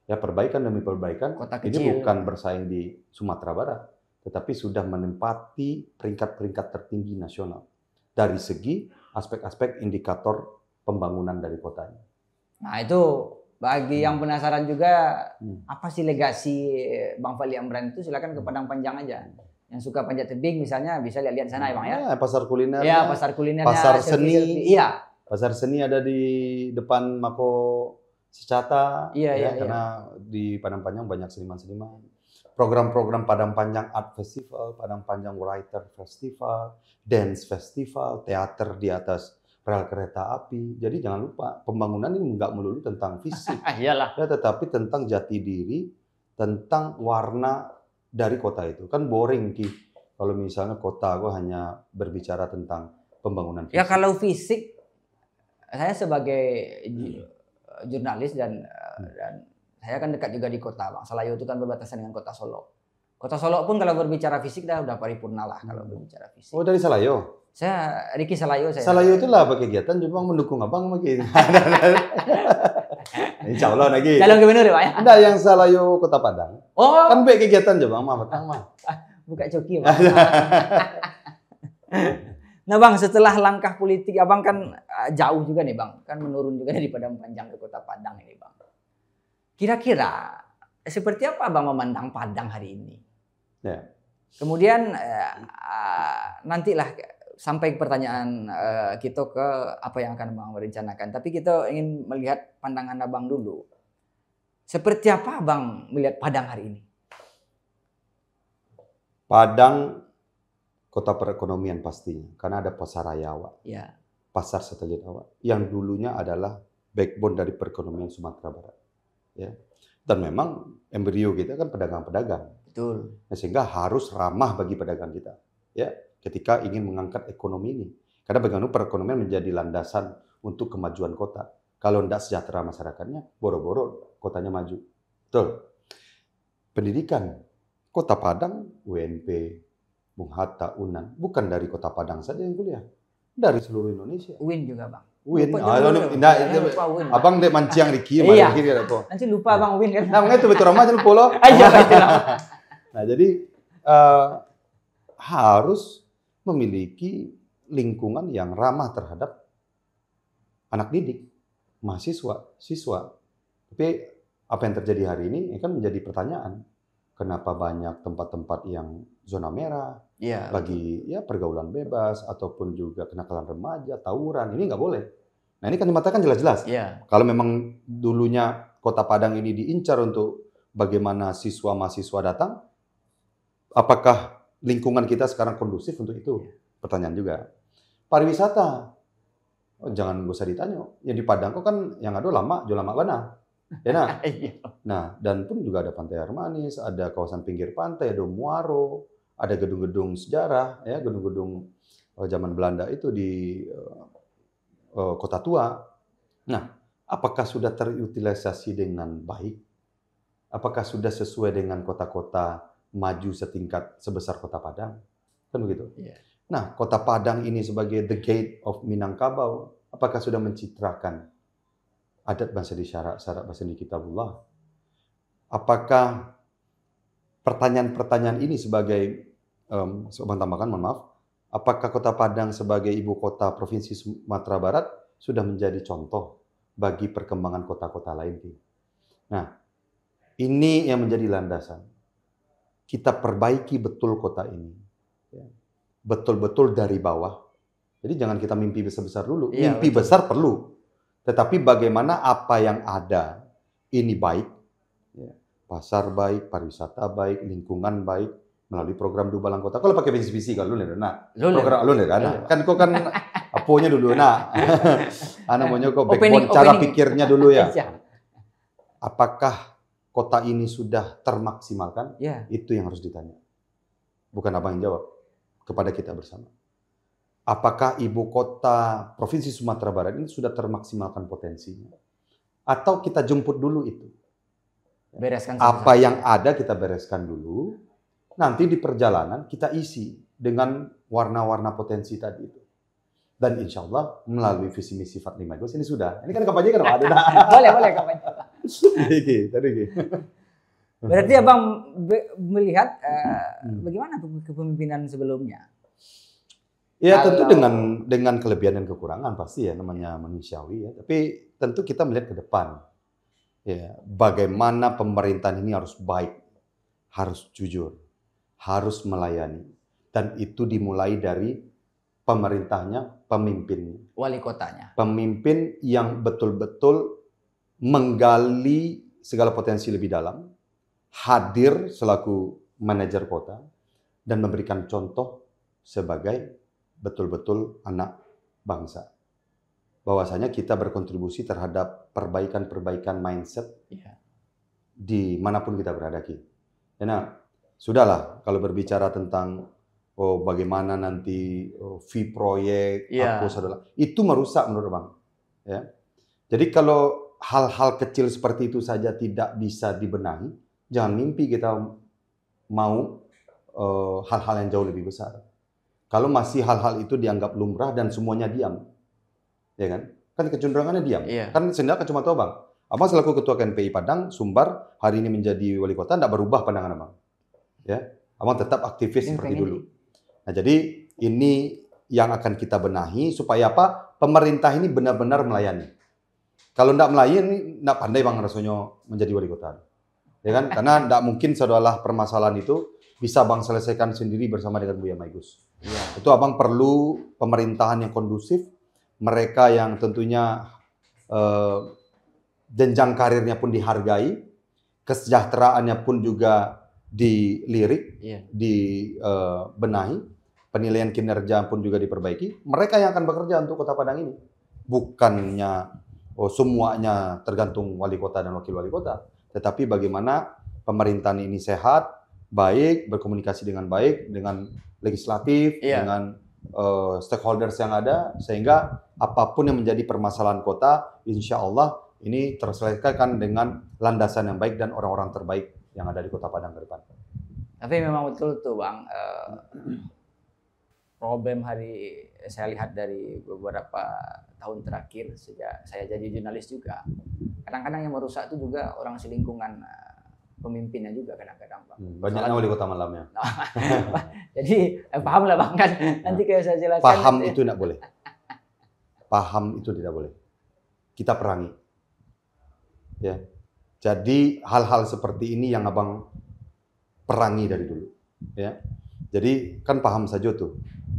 Ya perbaikan demi perbaikan. Kota kecil. Ini bukan bersaing di Sumatera Barat, tetapi sudah menempati peringkat-peringkat tertinggi nasional dari segi aspek-aspek indikator pembangunan dari kotanya. Nah itu bagi hmm. yang penasaran juga hmm. apa sih legasi eh, Bang Fali Amran itu silakan ke hmm. Padang Panjang aja. Yang suka panjat tebing misalnya bisa lihat-lihat sana ya Bang ya. ya pasar kuliner. Ya, pasar kuliner. Pasar seni. iya. Pasar seni ada di depan Mako Secata. Iya, ya, iya. iya. Karena iya. di Padang Panjang banyak seniman-seniman. Program-program Padang Panjang Art Festival, Padang Panjang Writer Festival, Dance Festival, teater di atas rel kereta api. Jadi jangan lupa pembangunan ini nggak melulu tentang fisik, <laughs> Iyalah. ya, tetapi tentang jati diri, tentang warna dari kota itu. Kan boring ki kalau misalnya kota gue hanya berbicara tentang pembangunan. Ya, fisik. Ya kalau fisik, saya sebagai hmm. jurnalis dan eh, hmm. dan saya kan dekat juga di kota Bang Selayu itu kan berbatasan dengan kota Solo. Kota Solo pun kalau berbicara fisik dah udah paripurna lah kalau hmm. berbicara fisik. Oh dari Selayu? Saya Riki Salayo saya. Salayo itulah pakai kegiatan Jepang mendukung abang lagi. <laughs> Insya Allah lagi. Calon gubernur ya Pak ya? Enggak, yang Salayo Kota Padang. Oh. Kan baik kegiatan Jepang, Mah, Petang, ah, Buka coki, Pak. <laughs> nah Bang, setelah langkah politik Abang kan ah, jauh juga nih Bang. Kan menurun juga daripada Padang Panjang ke Kota Padang ini Bang. Kira-kira seperti apa Abang memandang Padang hari ini? Ya. Kemudian eh, ah, nantilah sampai pertanyaan uh, eh, kita ke apa yang akan abang merencanakan. Tapi kita ingin melihat pandangan abang dulu. Seperti apa abang melihat Padang hari ini? Padang kota perekonomian pastinya, karena ada pasar raya awak, ya. pasar satelit awak, yang dulunya adalah backbone dari perekonomian Sumatera Barat. Ya. Dan memang embrio kita kan pedagang-pedagang. Betul. Nah, sehingga harus ramah bagi pedagang kita. Ya, ketika ingin mengangkat ekonomi ini. Karena bagaimana perekonomian menjadi landasan untuk kemajuan kota. Kalau tidak sejahtera masyarakatnya, boro-boro kotanya maju. Betul. Pendidikan. Kota Padang, UNP, Bung Hatta, Unan. Bukan dari Kota Padang saja yang kuliah. Dari seluruh Indonesia. UIN juga, Bang. Win. Ah, lalu lupa, itu. Abang dek manciang Riki, malah kiri kira iya. kok. Nanti lupa Bang Win kan. Nah, mungkin itu betul ramah jadi polo. Ayo. Nah, jadi uh, harus memiliki lingkungan yang ramah terhadap anak didik, mahasiswa, siswa. Tapi apa yang terjadi hari ini, ini kan menjadi pertanyaan. Kenapa banyak tempat-tempat yang zona merah ya, bagi betul. ya pergaulan bebas ataupun juga kenakalan remaja, tawuran ini nggak boleh. Nah ini kan dimatakan jelas-jelas. Ya. Kalau memang dulunya kota Padang ini diincar untuk bagaimana siswa mahasiswa datang, apakah lingkungan kita sekarang kondusif untuk itu? Iya. Pertanyaan juga. Pariwisata, oh, jangan gak usah ditanya. ya di Padang kok kan yang ada lama, jual lama mana? Ya, nah. <laughs> Iya. nah, dan pun juga ada Pantai Armanis, ada kawasan pinggir pantai, ada Muaro, ada gedung-gedung sejarah, ya gedung-gedung eh, zaman Belanda itu di uh, Kota Tua. Nah, apakah sudah terutilisasi dengan baik? Apakah sudah sesuai dengan kota-kota maju setingkat sebesar Kota Padang. Kan begitu? Yeah. Nah, Kota Padang ini sebagai the gate of Minangkabau, apakah sudah mencitrakan adat bahasa di syarat, syarat bahasa di kitabullah? Apakah pertanyaan-pertanyaan ini sebagai um, tambahkan, mohon maaf, apakah Kota Padang sebagai ibu kota Provinsi Sumatera Barat sudah menjadi contoh bagi perkembangan kota-kota lain? Nah, ini yang menjadi landasan kita perbaiki betul kota ini. Ya. Betul-betul dari bawah. Jadi jangan kita mimpi besar-besar dulu. Iya, mimpi betul. besar perlu. Tetapi bagaimana apa yang ada ini baik. Ya. Pasar baik, pariwisata baik, lingkungan baik melalui program Dubalang Kota. Kalau pakai visi-visi kalau lu nah. Program lu nah. iya. kan. Kan kau kan aponya dulu nah. <laughs> Anak mau nyokok cara pikirnya dulu ya. Iya. Apakah kota ini sudah termaksimalkan? Ya. Itu yang harus ditanya. Bukan abang yang jawab. Kepada kita bersama. Apakah ibu kota Provinsi Sumatera Barat ini sudah termaksimalkan potensinya? Atau kita jemput dulu itu? Bereskan. Sama Apa yang ada kita bereskan dulu. Nanti di perjalanan kita isi dengan warna-warna potensi tadi itu dan insya Allah melalui visi misi Fatli Gus ini sudah. Ini kan kampanye kan Pak? <laughs> boleh, boleh kampanye. Iki, tadi iki. <laughs> Berarti abang be melihat uh, bagaimana kepemimpinan sebelumnya? Ya Kalau... tentu dengan dengan kelebihan dan kekurangan pasti ya namanya manusiawi ya. Tapi tentu kita melihat ke depan ya bagaimana pemerintahan ini harus baik, harus jujur, harus melayani dan itu dimulai dari pemerintahnya, pemimpinnya, wali kotanya, pemimpin yang betul-betul menggali segala potensi lebih dalam, hadir selaku manajer kota, dan memberikan contoh sebagai betul-betul anak bangsa. Bahwasanya kita berkontribusi terhadap perbaikan-perbaikan mindset yeah. di manapun kita berada. Karena ya, sudahlah kalau berbicara tentang oh bagaimana nanti oh, fee proyek, yeah. Iya. itu merusak menurut bang. Ya. Jadi kalau hal-hal kecil seperti itu saja tidak bisa dibenahi, jangan mimpi kita mau eh, hal-hal uh, yang jauh lebih besar. Kalau masih hal-hal itu dianggap lumrah dan semuanya diam, ya kan? Kan kecenderungannya diam. Iya. Kan sendal kan cuma tahu bang. Abang selaku ketua KNPI Padang, Sumbar, hari ini menjadi wali kota, tidak berubah pandangan abang. Ya, abang tetap aktivis ini iya, seperti pengen. dulu. Nah, jadi ini yang akan kita benahi supaya apa? Pemerintah ini benar-benar melayani. Kalau ndak melayani, ini tidak pandai bang rasanya menjadi wali kota. Ya kan? Karena ndak mungkin segala permasalahan itu bisa bang selesaikan sendiri bersama dengan Buya Maigus. Ya. Itu abang perlu pemerintahan yang kondusif, mereka yang tentunya eh, jenjang karirnya pun dihargai, kesejahteraannya pun juga dilirik, ya. dibenahi, eh, uh, penilaian kinerja pun juga diperbaiki. Mereka yang akan bekerja untuk Kota Padang ini, bukannya oh, semuanya tergantung wali kota dan wakil wali kota. Tetapi bagaimana pemerintahan ini sehat, baik, berkomunikasi dengan baik, dengan legislatif, yeah. dengan uh, stakeholders yang ada, sehingga apapun yang menjadi permasalahan kota, insya Allah ini terselesaikan dengan landasan yang baik dan orang-orang terbaik yang ada di Kota Padang ke depan. Tapi memang betul tuh Bang, eh, problem hari eh, saya lihat dari beberapa tahun terakhir sejak saya jadi jurnalis juga kadang-kadang yang merusak itu juga orang selingkungan eh, pemimpinnya juga kadang-kadang bang. Hmm, banyaknya wali kota ya <laughs> Jadi eh, paham lah bang kan. Nanti kayak saya jelaskan. Paham nanti. itu tidak boleh. Paham itu tidak boleh. Kita perangi. Ya. Jadi hal-hal seperti ini yang abang perangi dari dulu. Ya. Jadi kan paham saja tuh.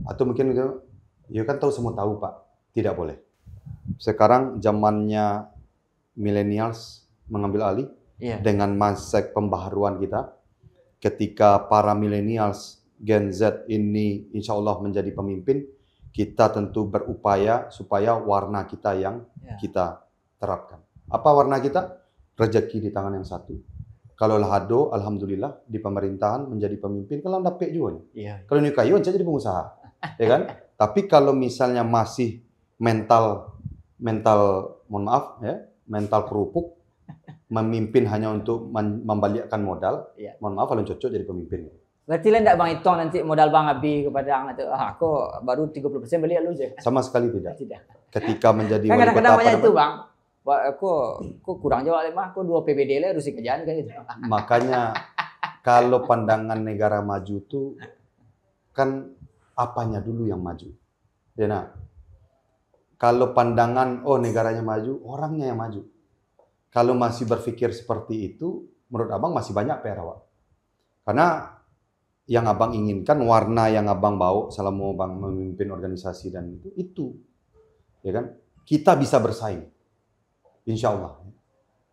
Atau mungkin gitu, ya kan tahu semua tahu Pak, tidak boleh. Sekarang zamannya millennials mengambil alih yeah. dengan mindset pembaharuan kita. Ketika para millennials Gen Z ini insya Allah menjadi pemimpin, kita tentu berupaya supaya warna kita yang yeah. kita terapkan. Apa warna kita? Rezeki di tangan yang satu. Kalau Lahado, Alhamdulillah, di pemerintahan menjadi pemimpin, kalau pek juga. Yeah. Iya. Kalau saya jadi pengusaha ya kan? Tapi kalau misalnya masih mental mental mohon maaf ya, mental kerupuk memimpin hanya untuk membalikkan modal, ya. mohon maaf kalau cocok jadi pemimpin. Berarti lain tidak bang itu nanti modal bang Abi kepada ang itu, ah, aku baru 30% beli lu je. Sama sekali tidak. <laughs> Tidak. Ketika menjadi kan kadang-kadang banyak itu bang. Wah, aku, aku kurang jawab lima, aku dua PBD lah harus kerjaan kan itu. Makanya kalau pandangan negara maju tuh kan apanya dulu yang maju. Ya, kalau pandangan, oh negaranya maju, orangnya yang maju. Kalau masih berpikir seperti itu, menurut abang masih banyak PR awak. Karena yang abang inginkan, warna yang abang bawa selama abang memimpin organisasi dan itu, itu. Ya kan? Kita bisa bersaing. Insya Allah.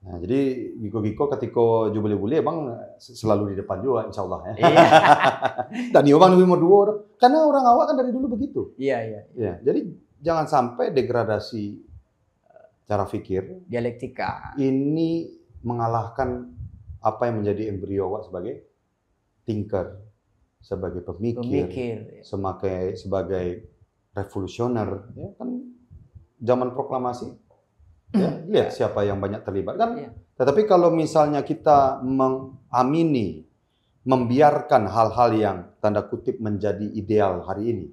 Nah, jadi Giko-Giko ketika boleh buli bang selalu di depan juga insya Allah ya. Iya. <laughs> Dan orang lebih mau dua Karena orang awak kan dari dulu begitu. Iya, iya. iya. Jadi jangan sampai degradasi eh, cara pikir. Dialektika. Ini mengalahkan apa yang menjadi embrio awak sebagai thinker, sebagai pemikir, pemikir iya. sebagai, sebagai revolusioner. Ya, kan zaman proklamasi Ya, hmm. lihat siapa yang banyak terlibat kan. Ya. Tetapi kalau misalnya kita mengamini, membiarkan hal-hal yang tanda kutip menjadi ideal hari ini,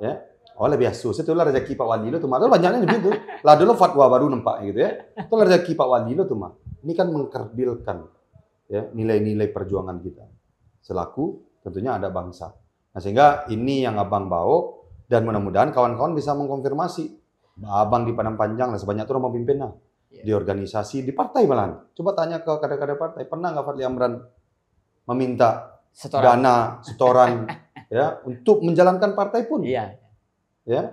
ya. Oleh oh, biasa, setelah rezeki Pak Walilo tuh mah. banyaknya begitu. <laughs> Lah dulu fatwa baru nempak gitu ya. itu rezeki Pak Walilo tuh mah. Ini kan mengkerdilkan ya nilai-nilai perjuangan kita. Selaku tentunya ada bangsa. Nah, sehingga ini yang Abang bawa dan mudah-mudahan kawan-kawan bisa mengkonfirmasi abang di Padang Panjang lah sebanyak itu orang pemimpin lah. Yeah. Di organisasi, di partai malah. Coba tanya ke kader-kader partai, pernah nggak Fadli Amran meminta setoran. dana, <laughs> setoran ya untuk menjalankan partai pun? Iya. Yeah. Ya.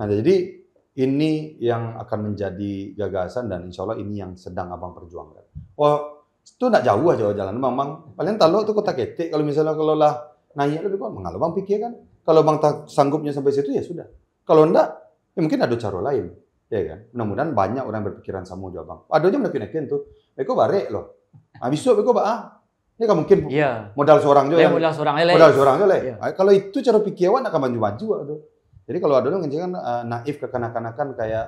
Nah, jadi ini yang akan menjadi gagasan dan insya Allah ini yang sedang abang perjuangkan. Oh, itu tidak jauh aja jalan bang, bang. Paling talok itu kota ketik. Kalau misalnya kalau lah naik lebih kuat, mengalah bang pikir kan. Kalau bang sanggupnya sampai situ ya sudah. Kalau enggak, Ya mungkin ada cara lain, ya kan? Mudah-mudahan banyak orang berpikiran sama juga bang. Ada aja menekin-nekin tuh, Eko eh, barek loh. Habis ah, itu Eko eh, bak ah. Ini kan mungkin iya. modal seorang juga. Ya, modal seorang aja. Modal seorang aja. Ya. Ah, kalau itu cara pikiran akan maju-maju aduh. Jadi kalau ada orang kan uh, naif kekanak-kanakan kayak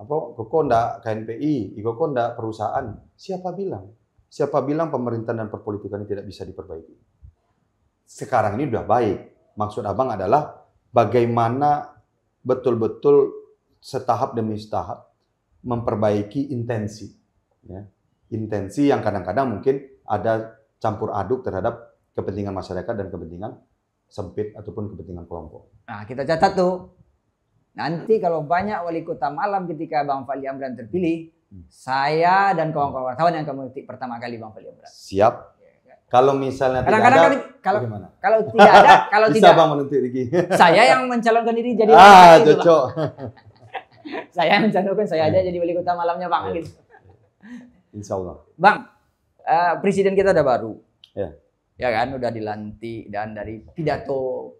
apa kok ndak KNPI, kok ndak perusahaan. Siapa bilang? Siapa bilang pemerintahan dan perpolitikan ini tidak bisa diperbaiki? Sekarang ini sudah baik. Maksud Abang adalah bagaimana betul-betul setahap demi setahap memperbaiki intensi. Ya. Intensi yang kadang-kadang mungkin ada campur aduk terhadap kepentingan masyarakat dan kepentingan sempit ataupun kepentingan kelompok. Nah, kita catat tuh. Nanti kalau banyak wali kota malam ketika Bang Fali Amran terpilih, hmm. saya dan kawan-kawan wartawan yang kamu titik pertama kali Bang Fali Amran. Siap, kalau misalnya Kadang -kadang tidak ada, kan, kalau bagaimana? kalau tidak ada, <laughs> kalau Bisa tidak. Bang menuntut Riki. saya yang mencalonkan diri jadi Ah, cocok. <laughs> saya yang mencalonkan saya aja jadi wali kota malamnya, Bang Ya. Insya Allah. Bang, uh, presiden kita udah baru. Ya. Ya kan, udah dilantik dan dari pidato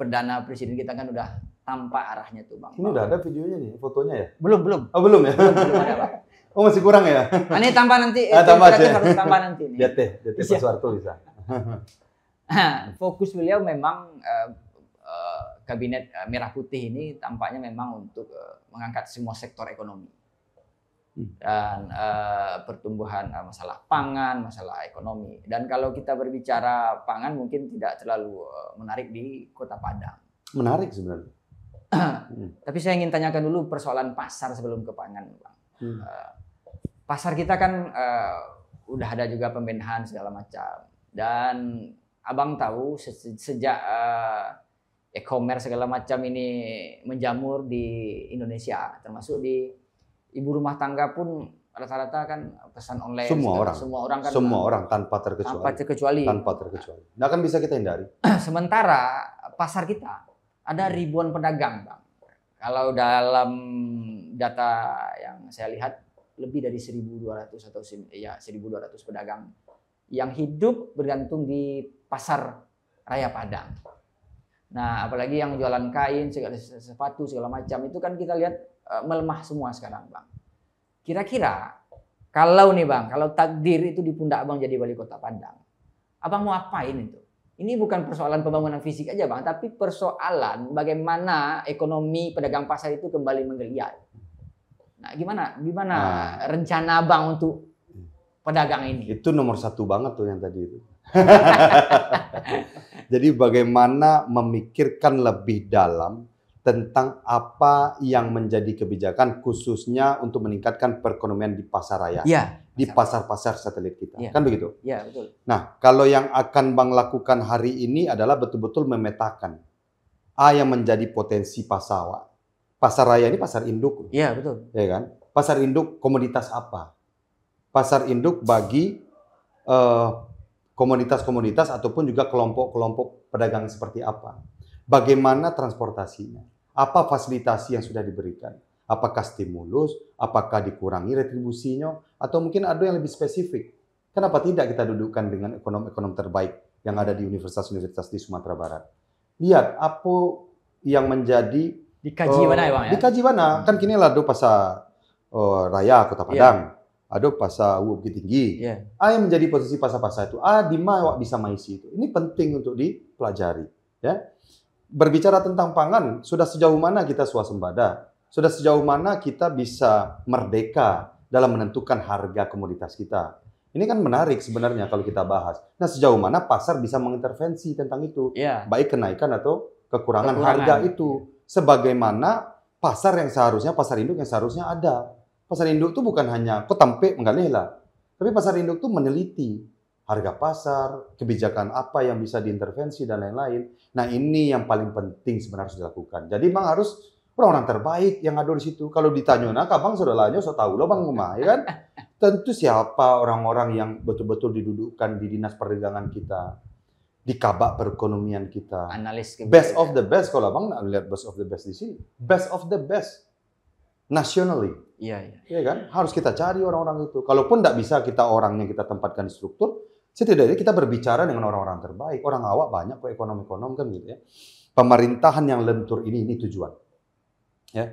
perdana presiden kita kan udah tampak arahnya tuh bang. Ini udah ada videonya nih, fotonya ya? Belum belum. Oh belum ya? Belum, belum ada bang. <laughs> Oh masih kurang ya? Ah, ini tambah nanti. Ah, tambah aja. Harus tambah nanti. Nih. Lihat deh, lihat iya. Pak Soeharto bisa. Nah, fokus beliau memang uh, uh, kabinet uh, merah putih ini tampaknya memang untuk uh, mengangkat semua sektor ekonomi hmm. dan uh, pertumbuhan uh, masalah pangan, masalah ekonomi. Dan kalau kita berbicara pangan mungkin tidak terlalu uh, menarik di Kota Padang. Menarik sebenarnya. <clears throat> Hmm. Tapi saya ingin tanyakan dulu persoalan pasar sebelum ke pangan, Bang. Hmm. Uh, pasar kita kan uh, udah ada juga pembenahan segala macam dan abang tahu se sejak uh, e-commerce segala macam ini menjamur di Indonesia termasuk di ibu rumah tangga pun rata-rata kan pesan online semua segala, orang semua orang kan semua orang tanpa terkecuali tanpa terkecuali tanpa terkecuali nah kan bisa kita hindari <clears throat> sementara pasar kita ada ribuan pedagang bang kalau dalam data yang saya lihat lebih dari 1.200 atau ya 1.200 pedagang yang hidup bergantung di pasar raya Padang. Nah, apalagi yang jualan kain, segala sepatu, segala macam itu kan kita lihat eh, melemah semua sekarang, Bang. Kira-kira kalau nih, Bang, kalau takdir itu di pundak Abang jadi wali kota Padang, Abang mau apain itu? Ini bukan persoalan pembangunan fisik aja, Bang, tapi persoalan bagaimana ekonomi pedagang pasar itu kembali menggeliat. Nah, gimana gimana nah. rencana Bang untuk pedagang ini? Itu nomor satu banget tuh yang tadi itu. <laughs> Jadi bagaimana memikirkan lebih dalam tentang apa yang menjadi kebijakan khususnya untuk meningkatkan perekonomian di pasar raya, ya, di pasar-pasar satelit kita, ya. kan begitu? Ya betul. Nah kalau yang akan bang lakukan hari ini adalah betul-betul memetakan a yang menjadi potensi pasar Pasar raya ini pasar induk. Iya, betul. ya kan? Pasar induk komoditas apa? Pasar induk bagi eh, komoditas komoditas uh, ataupun juga kelompok-kelompok pedagang seperti apa. Bagaimana transportasinya? Apa fasilitasi yang sudah diberikan? Apakah stimulus? Apakah dikurangi retribusinya? Atau mungkin ada yang lebih spesifik? Kenapa tidak kita dudukkan dengan ekonom-ekonom terbaik yang ada di universitas-universitas di Sumatera Barat? Lihat apa yang menjadi Dikaji uh, oh, mana ya bang Dikaji mana? Hmm. Kan kini lah do pasar uh, oh, raya Kota iya. Padang. Yeah. Ado pasar UU Bukit Tinggi. Yeah. yang menjadi posisi pasar-pasar itu, ah di mana bisa maisi itu. Ini penting untuk dipelajari. Ya. Berbicara tentang pangan, sudah sejauh mana kita swasembada? Sudah sejauh mana kita bisa merdeka dalam menentukan harga komoditas kita? Ini kan menarik sebenarnya kalau kita bahas. Nah, sejauh mana pasar bisa mengintervensi tentang itu, Yeah. baik kenaikan atau kekurangan, kekurangan. harga itu. Iya sebagaimana pasar yang seharusnya pasar induk yang seharusnya ada. Pasar induk itu bukan hanya ketempe, menggalih lah tapi pasar induk itu meneliti harga pasar, kebijakan apa yang bisa diintervensi dan lain-lain. Nah ini yang paling penting sebenarnya harus dilakukan. Jadi bang harus orang-orang terbaik yang ada di situ. Kalau ditanya, nah abang saudaranya so tahu lo bang rumah, ya kan? <laughs> Tentu siapa orang-orang yang betul-betul didudukkan di dinas perdagangan kita di kabak perekonomian kita. Analis Best of the best kalau Abang nak lihat best of the best di sini. Best of the best nationally. Iya, iya. Iya kan? Harus kita cari orang-orang itu. Kalaupun tidak bisa kita orangnya kita tempatkan struktur, setidaknya kita berbicara dengan orang-orang terbaik. Orang awak banyak kok ekonom-ekonom kan gitu ya. Pemerintahan yang lentur ini ini tujuan. Ya.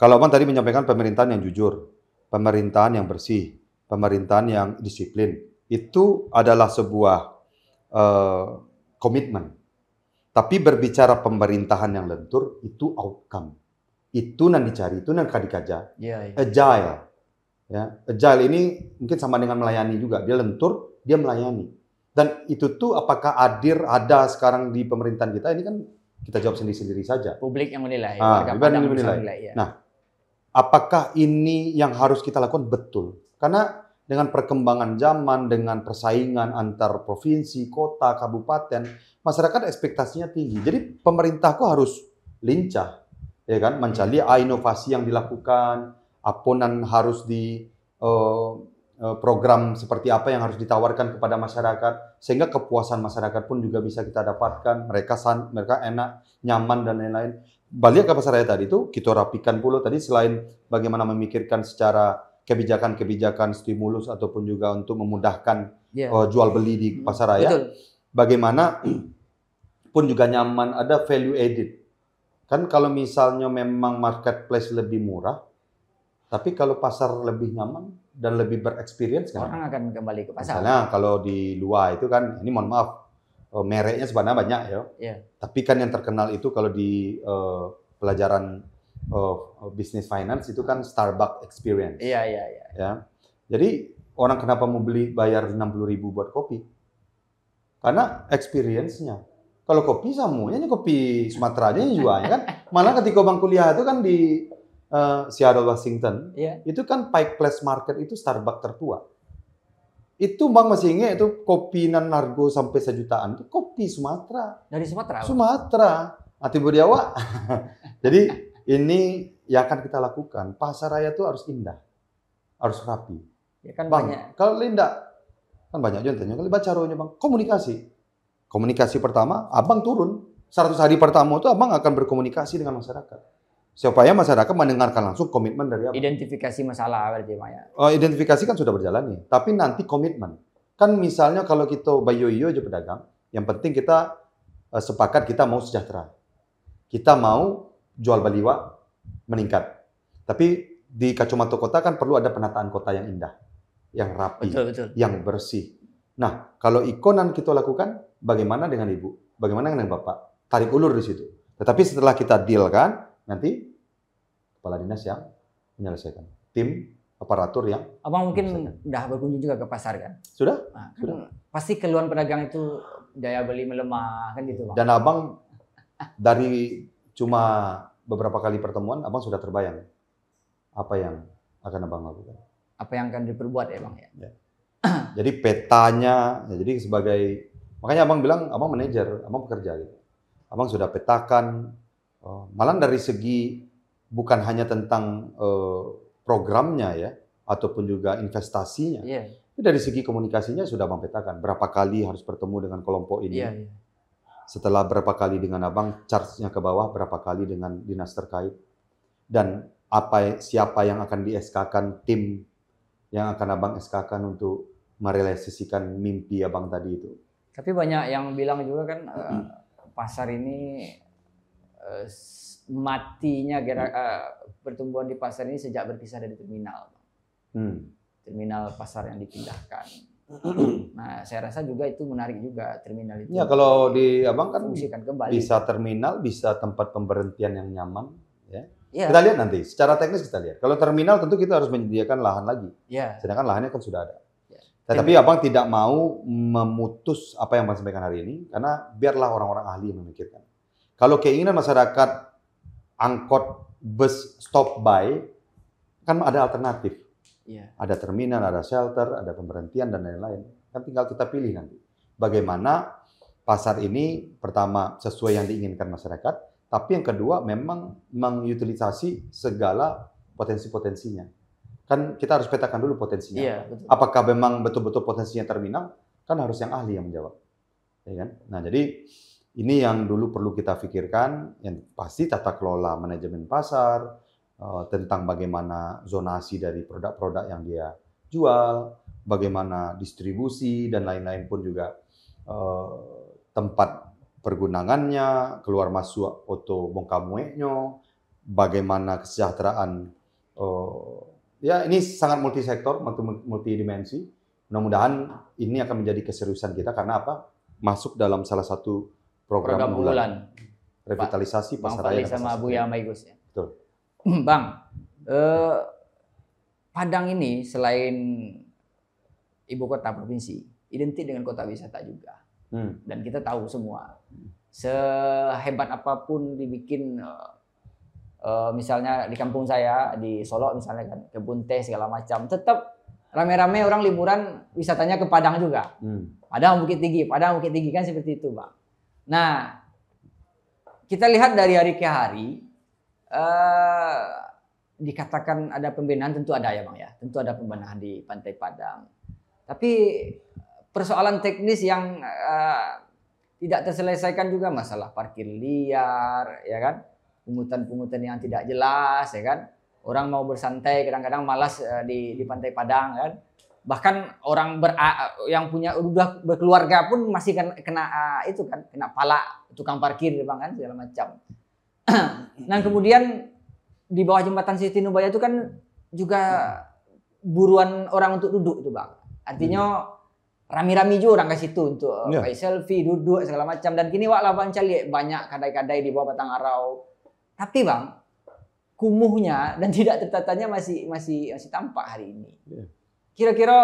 Kalau Abang tadi menyampaikan pemerintahan yang jujur, pemerintahan yang bersih, pemerintahan yang disiplin, itu adalah sebuah Eh, komitmen. Tapi berbicara pemerintahan yang lentur itu outcome. Itu yang dicari, itu yang dikaja. Yeah, yeah. Agile. Ya, agile ini mungkin sama dengan melayani juga. Dia lentur, dia melayani. Dan itu tuh apakah adir ada sekarang di pemerintahan kita ini kan kita jawab sendiri-sendiri saja. Publik yang menilai, ah, yang menilai. menilai ya. Nah, apakah ini yang harus kita lakukan betul? Karena dengan perkembangan zaman, dengan persaingan antar provinsi, kota, kabupaten, masyarakat ekspektasinya tinggi. Jadi pemerintah kok harus lincah, ya kan, mencari hmm. inovasi yang dilakukan, aponan harus di eh, eh, program seperti apa yang harus ditawarkan kepada masyarakat sehingga kepuasan masyarakat pun juga bisa kita dapatkan mereka san, mereka enak nyaman dan lain-lain balik ke pasar saya tadi itu kita rapikan pula tadi selain bagaimana memikirkan secara kebijakan-kebijakan stimulus ataupun juga untuk memudahkan yeah. Iya. uh, jual beli di hmm, pasar raya. Betul. Bagaimana <clears throat> pun juga nyaman ada value added. Kan kalau misalnya memang marketplace lebih murah, tapi kalau pasar lebih nyaman dan lebih bereksperience kan orang akan kembali ke pasar. Misalnya kalau di luar itu kan ini mohon maaf eh, mereknya sebenarnya banyak ya. Yeah. Tapi kan yang terkenal itu kalau di uh, pelajaran uh, business finance itu kan Starbucks experience. Iya, iya, iya. Ya. Jadi orang kenapa mau beli bayar puluh ribu buat kopi? Karena experience-nya. Kalau kopi semuanya ini kopi Sumatera aja yang jualnya kan. <laughs> Malah ketika bang kuliah itu kan di uh, Seattle, Washington, iya. itu kan Pike Place Market itu Starbucks tertua. Itu bang masih ingat itu kopi nan nargo sampai sejutaan itu kopi Sumatera. Dari Sumatera. Sumatera. Ati ah, Budiawa. <laughs> Jadi ini yang akan kita lakukan. Pasar raya itu harus indah, harus rapi. Ya kan bang, banyak. Kalau indah, kan banyak contohnya. Kalau baca caranya bang, komunikasi. Komunikasi pertama, abang turun. 100 hari pertama itu abang akan berkomunikasi dengan masyarakat. Supaya masyarakat mendengarkan langsung komitmen dari abang. Identifikasi masalah berarti Maya. Oh, identifikasi kan sudah berjalan nih, tapi nanti komitmen. Kan misalnya kalau kita yo aja pedagang, yang penting kita eh, sepakat kita mau sejahtera. Kita mau jual baliwa meningkat. Tapi di kacamata kota kan perlu ada penataan kota yang indah, yang rapi, betul, betul. yang bersih. Nah, kalau ikonan kita lakukan, bagaimana dengan ibu? Bagaimana dengan bapak? Tarik ulur di situ. Tetapi setelah kita deal kan, nanti kepala dinas yang menyelesaikan. Tim aparatur yang Abang mungkin sudah berkunjung juga ke pasar kan? Sudah? Nah, kan sudah. Pasti keluhan pedagang itu daya beli melemah kan gitu, Bang. Dan Abang dari cuma beberapa kali pertemuan, abang sudah terbayang apa yang akan abang lakukan. Apa yang akan diperbuat ya bang ya. ya. <clears throat> jadi petanya, ya jadi sebagai makanya abang bilang abang manajer, abang pekerja gitu. Abang sudah petakan. Eh, malah dari segi bukan hanya tentang eh, programnya ya, ataupun juga investasinya. Yeah. Dari segi komunikasinya sudah abang petakan. Berapa kali harus bertemu dengan kelompok ini. yeah iya setelah berapa kali dengan abang, charge-nya ke bawah berapa kali dengan dinas terkait, dan apa ya, siapa yang akan di SK-kan tim yang akan abang SK-kan untuk merealisasikan mimpi abang tadi itu. Tapi banyak yang bilang juga kan mm -hmm. pasar ini uh, matinya gerak, uh, mm. eh, pertumbuhan di pasar ini sejak berpisah dari terminal. Hmm. Terminal pasar yang dipindahkan Nah, saya rasa juga itu menarik juga terminal itu. Ya, kalau di Abang kan kembali. Bisa terminal, bisa tempat pemberhentian yang nyaman, ya. ya. Kita lihat nanti, secara teknis kita lihat. Kalau terminal tentu kita harus menyediakan lahan lagi. Ya. Sedangkan lahannya kan sudah ada. Ya. Tetapi nah, Abang tidak mau memutus apa yang Abang sampaikan hari ini karena biarlah orang-orang ahli yang memikirkan. Kalau keinginan masyarakat angkot bus stop by kan ada alternatif Yeah. Ada terminal, ada shelter, ada pemberhentian dan lain-lain. Kan tinggal kita pilih nanti. Bagaimana pasar ini pertama sesuai yang diinginkan masyarakat, tapi yang kedua memang mengutilisasi segala potensi-potensinya. Kan kita harus petakan dulu potensinya. Yeah, betul. Apakah memang betul-betul potensinya terminal? Kan harus yang ahli yang menjawab. Ya kan? Nah, jadi ini yang dulu perlu kita pikirkan, yang pasti tata kelola manajemen pasar, Eh, tentang bagaimana zonasi dari produk-produk yang dia jual, bagaimana distribusi dan lain-lain pun juga eh, tempat pergunangannya, keluar masuk oto bongkamueknya, bagaimana kesejahteraan eh, ya ini sangat multi sektor, multi dimensi. Mudah-mudahan ini akan menjadi keseriusan kita karena apa? Masuk dalam salah satu program, program bulan. bulan. Revitalisasi pasar raya sama ya. Betul. <clears throat> Bang, eh, Padang ini selain ibu kota provinsi, identik dengan kota wisata juga. Hmm. Dan kita tahu semua, sehebat apapun dibikin, eh, misalnya di kampung saya di Solo misalnya kan kebun teh segala macam, tetap rame-rame orang liburan wisatanya ke Padang juga. Hmm. Padang Bukit Tinggi, Padang Bukit Tinggi kan seperti itu, bang. Nah, kita lihat dari hari ke hari Eh, dikatakan ada pembinaan tentu ada ya bang ya tentu ada pembenahan di Pantai Padang tapi persoalan teknis yang uh, tidak terselesaikan juga masalah parkir liar ya kan pungutan-pungutan yang tidak jelas ya kan orang mau bersantai kadang-kadang malas uh, di di Pantai Padang ya kan bahkan orang ber, yang punya udah berkeluarga pun masih kena, kena uh, itu kan kena pala tukang parkir bang kan segala macam Nah kemudian di bawah jembatan Siti Nubaya itu kan juga buruan orang untuk duduk itu bang. Artinya rami-rami juga orang ke situ untuk yeah. selfie, duduk segala macam. Dan kini walaupun lawan cali eh, banyak kadai-kadai di bawah batang arau. Tapi bang, kumuhnya dan <laughs> tidak tertatanya masih masih masih tampak hari ini. Iya. Kira-kira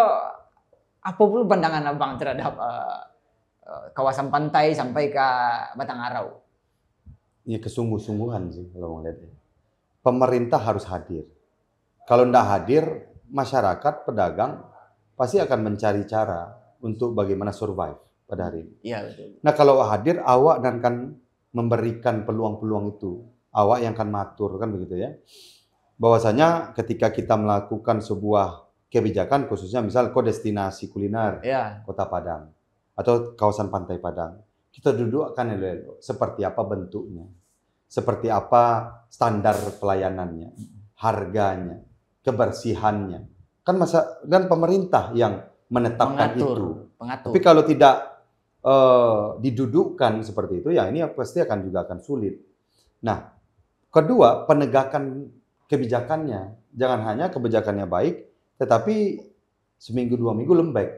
apa pun pandangan abang terhadap uh, kawasan pantai sampai ke batang arau? ya kesungguh-sungguhan sih kalau melihatnya. Pemerintah harus hadir. Kalau tidak hadir, masyarakat, pedagang pasti akan mencari cara untuk bagaimana survive pada hari ini. Iya betul. Nah kalau hadir, awak dan kan memberikan peluang-peluang itu, awak yang akan matur kan begitu ya. Bahwasanya ketika kita melakukan sebuah kebijakan khususnya misal kok destinasi kuliner ya. Kota Padang atau kawasan pantai Padang, kita dudukkan akan ya, seperti apa bentuknya seperti apa standar pelayanannya, harganya, kebersihannya. Kan masa dan pemerintah yang menetapkan pengatur, itu. Pengatur. Tapi kalau tidak uh, didudukkan seperti itu, ya ini pasti akan juga akan sulit. Nah, kedua penegakan kebijakannya, jangan hanya kebijakannya baik, tetapi seminggu dua minggu lembek.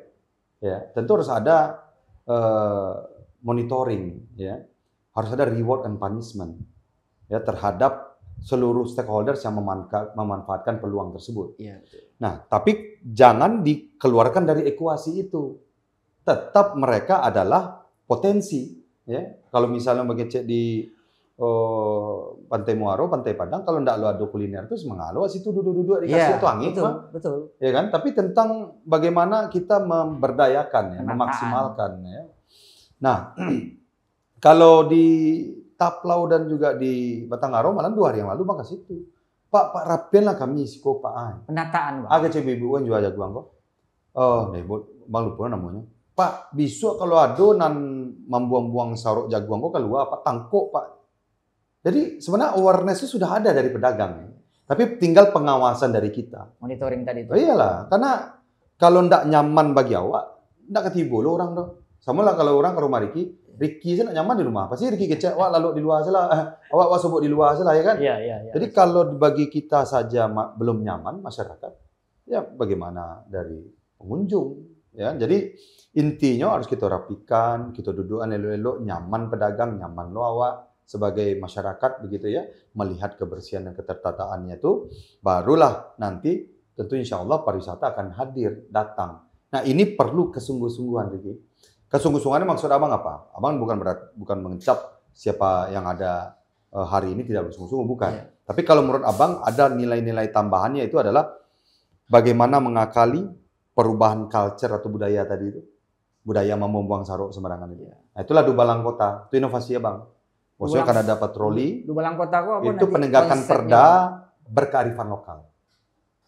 Ya, tentu harus ada uh, monitoring, ya, harus ada reward and punishment ya terhadap seluruh stakeholders yang memanfaatkan peluang tersebut. Ya, betul. Nah, tapi jangan dikeluarkan dari ekuasi itu. Tetap mereka adalah potensi. Ya, kalau misalnya mengecek di oh, Pantai Muaro, Pantai Padang, kalau tidak lu adu kuliner terus mengalu situ duduk-duduk dikasih ya, itu angin betul, betul. Ya kan? Tapi tentang bagaimana kita memberdayakan ya, memaksimalkan ya. Nah, <clears throat> kalau di Taplau dan juga di Batangaro malam dua hari yang lalu makasih tuh situ. Pak Pak Rapian lah kami sih kok Pak Ain. Penataan bang. Agak cewek ibu kan jual jagoan kok. Oh, deh, bang lupa namanya. Pak besok kalau adonan membuang-buang sarok jagung kok keluar apa tangkok Pak. Jadi sebenarnya awareness awarenessnya sudah ada dari pedagang. Ya. Tapi tinggal pengawasan dari kita. Monitoring tadi itu. Oh, iyalah, karena kalau ndak nyaman bagi awak, ndak ketibul orang dong. Sama lah kalau orang ke rumah Riki, Ricky saya nak nyaman di rumah. Pasti Ricky kecek, awak lalu di luar salah. Eh, awak awak sebut di luar salah ya kan? Ya, ya, ya. Jadi kalau bagi kita saja belum nyaman masyarakat, ya bagaimana dari pengunjung ya. Jadi intinya harus kita rapikan, kita duduk elok-elok nyaman pedagang, nyaman lo awak sebagai masyarakat begitu ya, melihat kebersihan dan ketertataannya itu barulah nanti tentu insya Allah pariwisata akan hadir, datang. Nah ini perlu kesungguh-sungguhan Riki. Kesungguh-sungguhannya maksud abang apa? Abang bukan berat, bukan mengecap siapa yang ada eh, hari ini tidak bersungguh-sungguh, bukan. Yeah. Tapi kalau menurut abang ada nilai-nilai tambahannya itu adalah bagaimana mengakali perubahan culture atau budaya tadi itu. Budaya membuang sarung sembarangan itu. Iya. Nah, itulah Dubalang Kota. Itu inovasi ya, Bang. Maksudnya karena dapat patroli. Dubalang Kota aku apa Itu penegakan perda berkearifan lokal.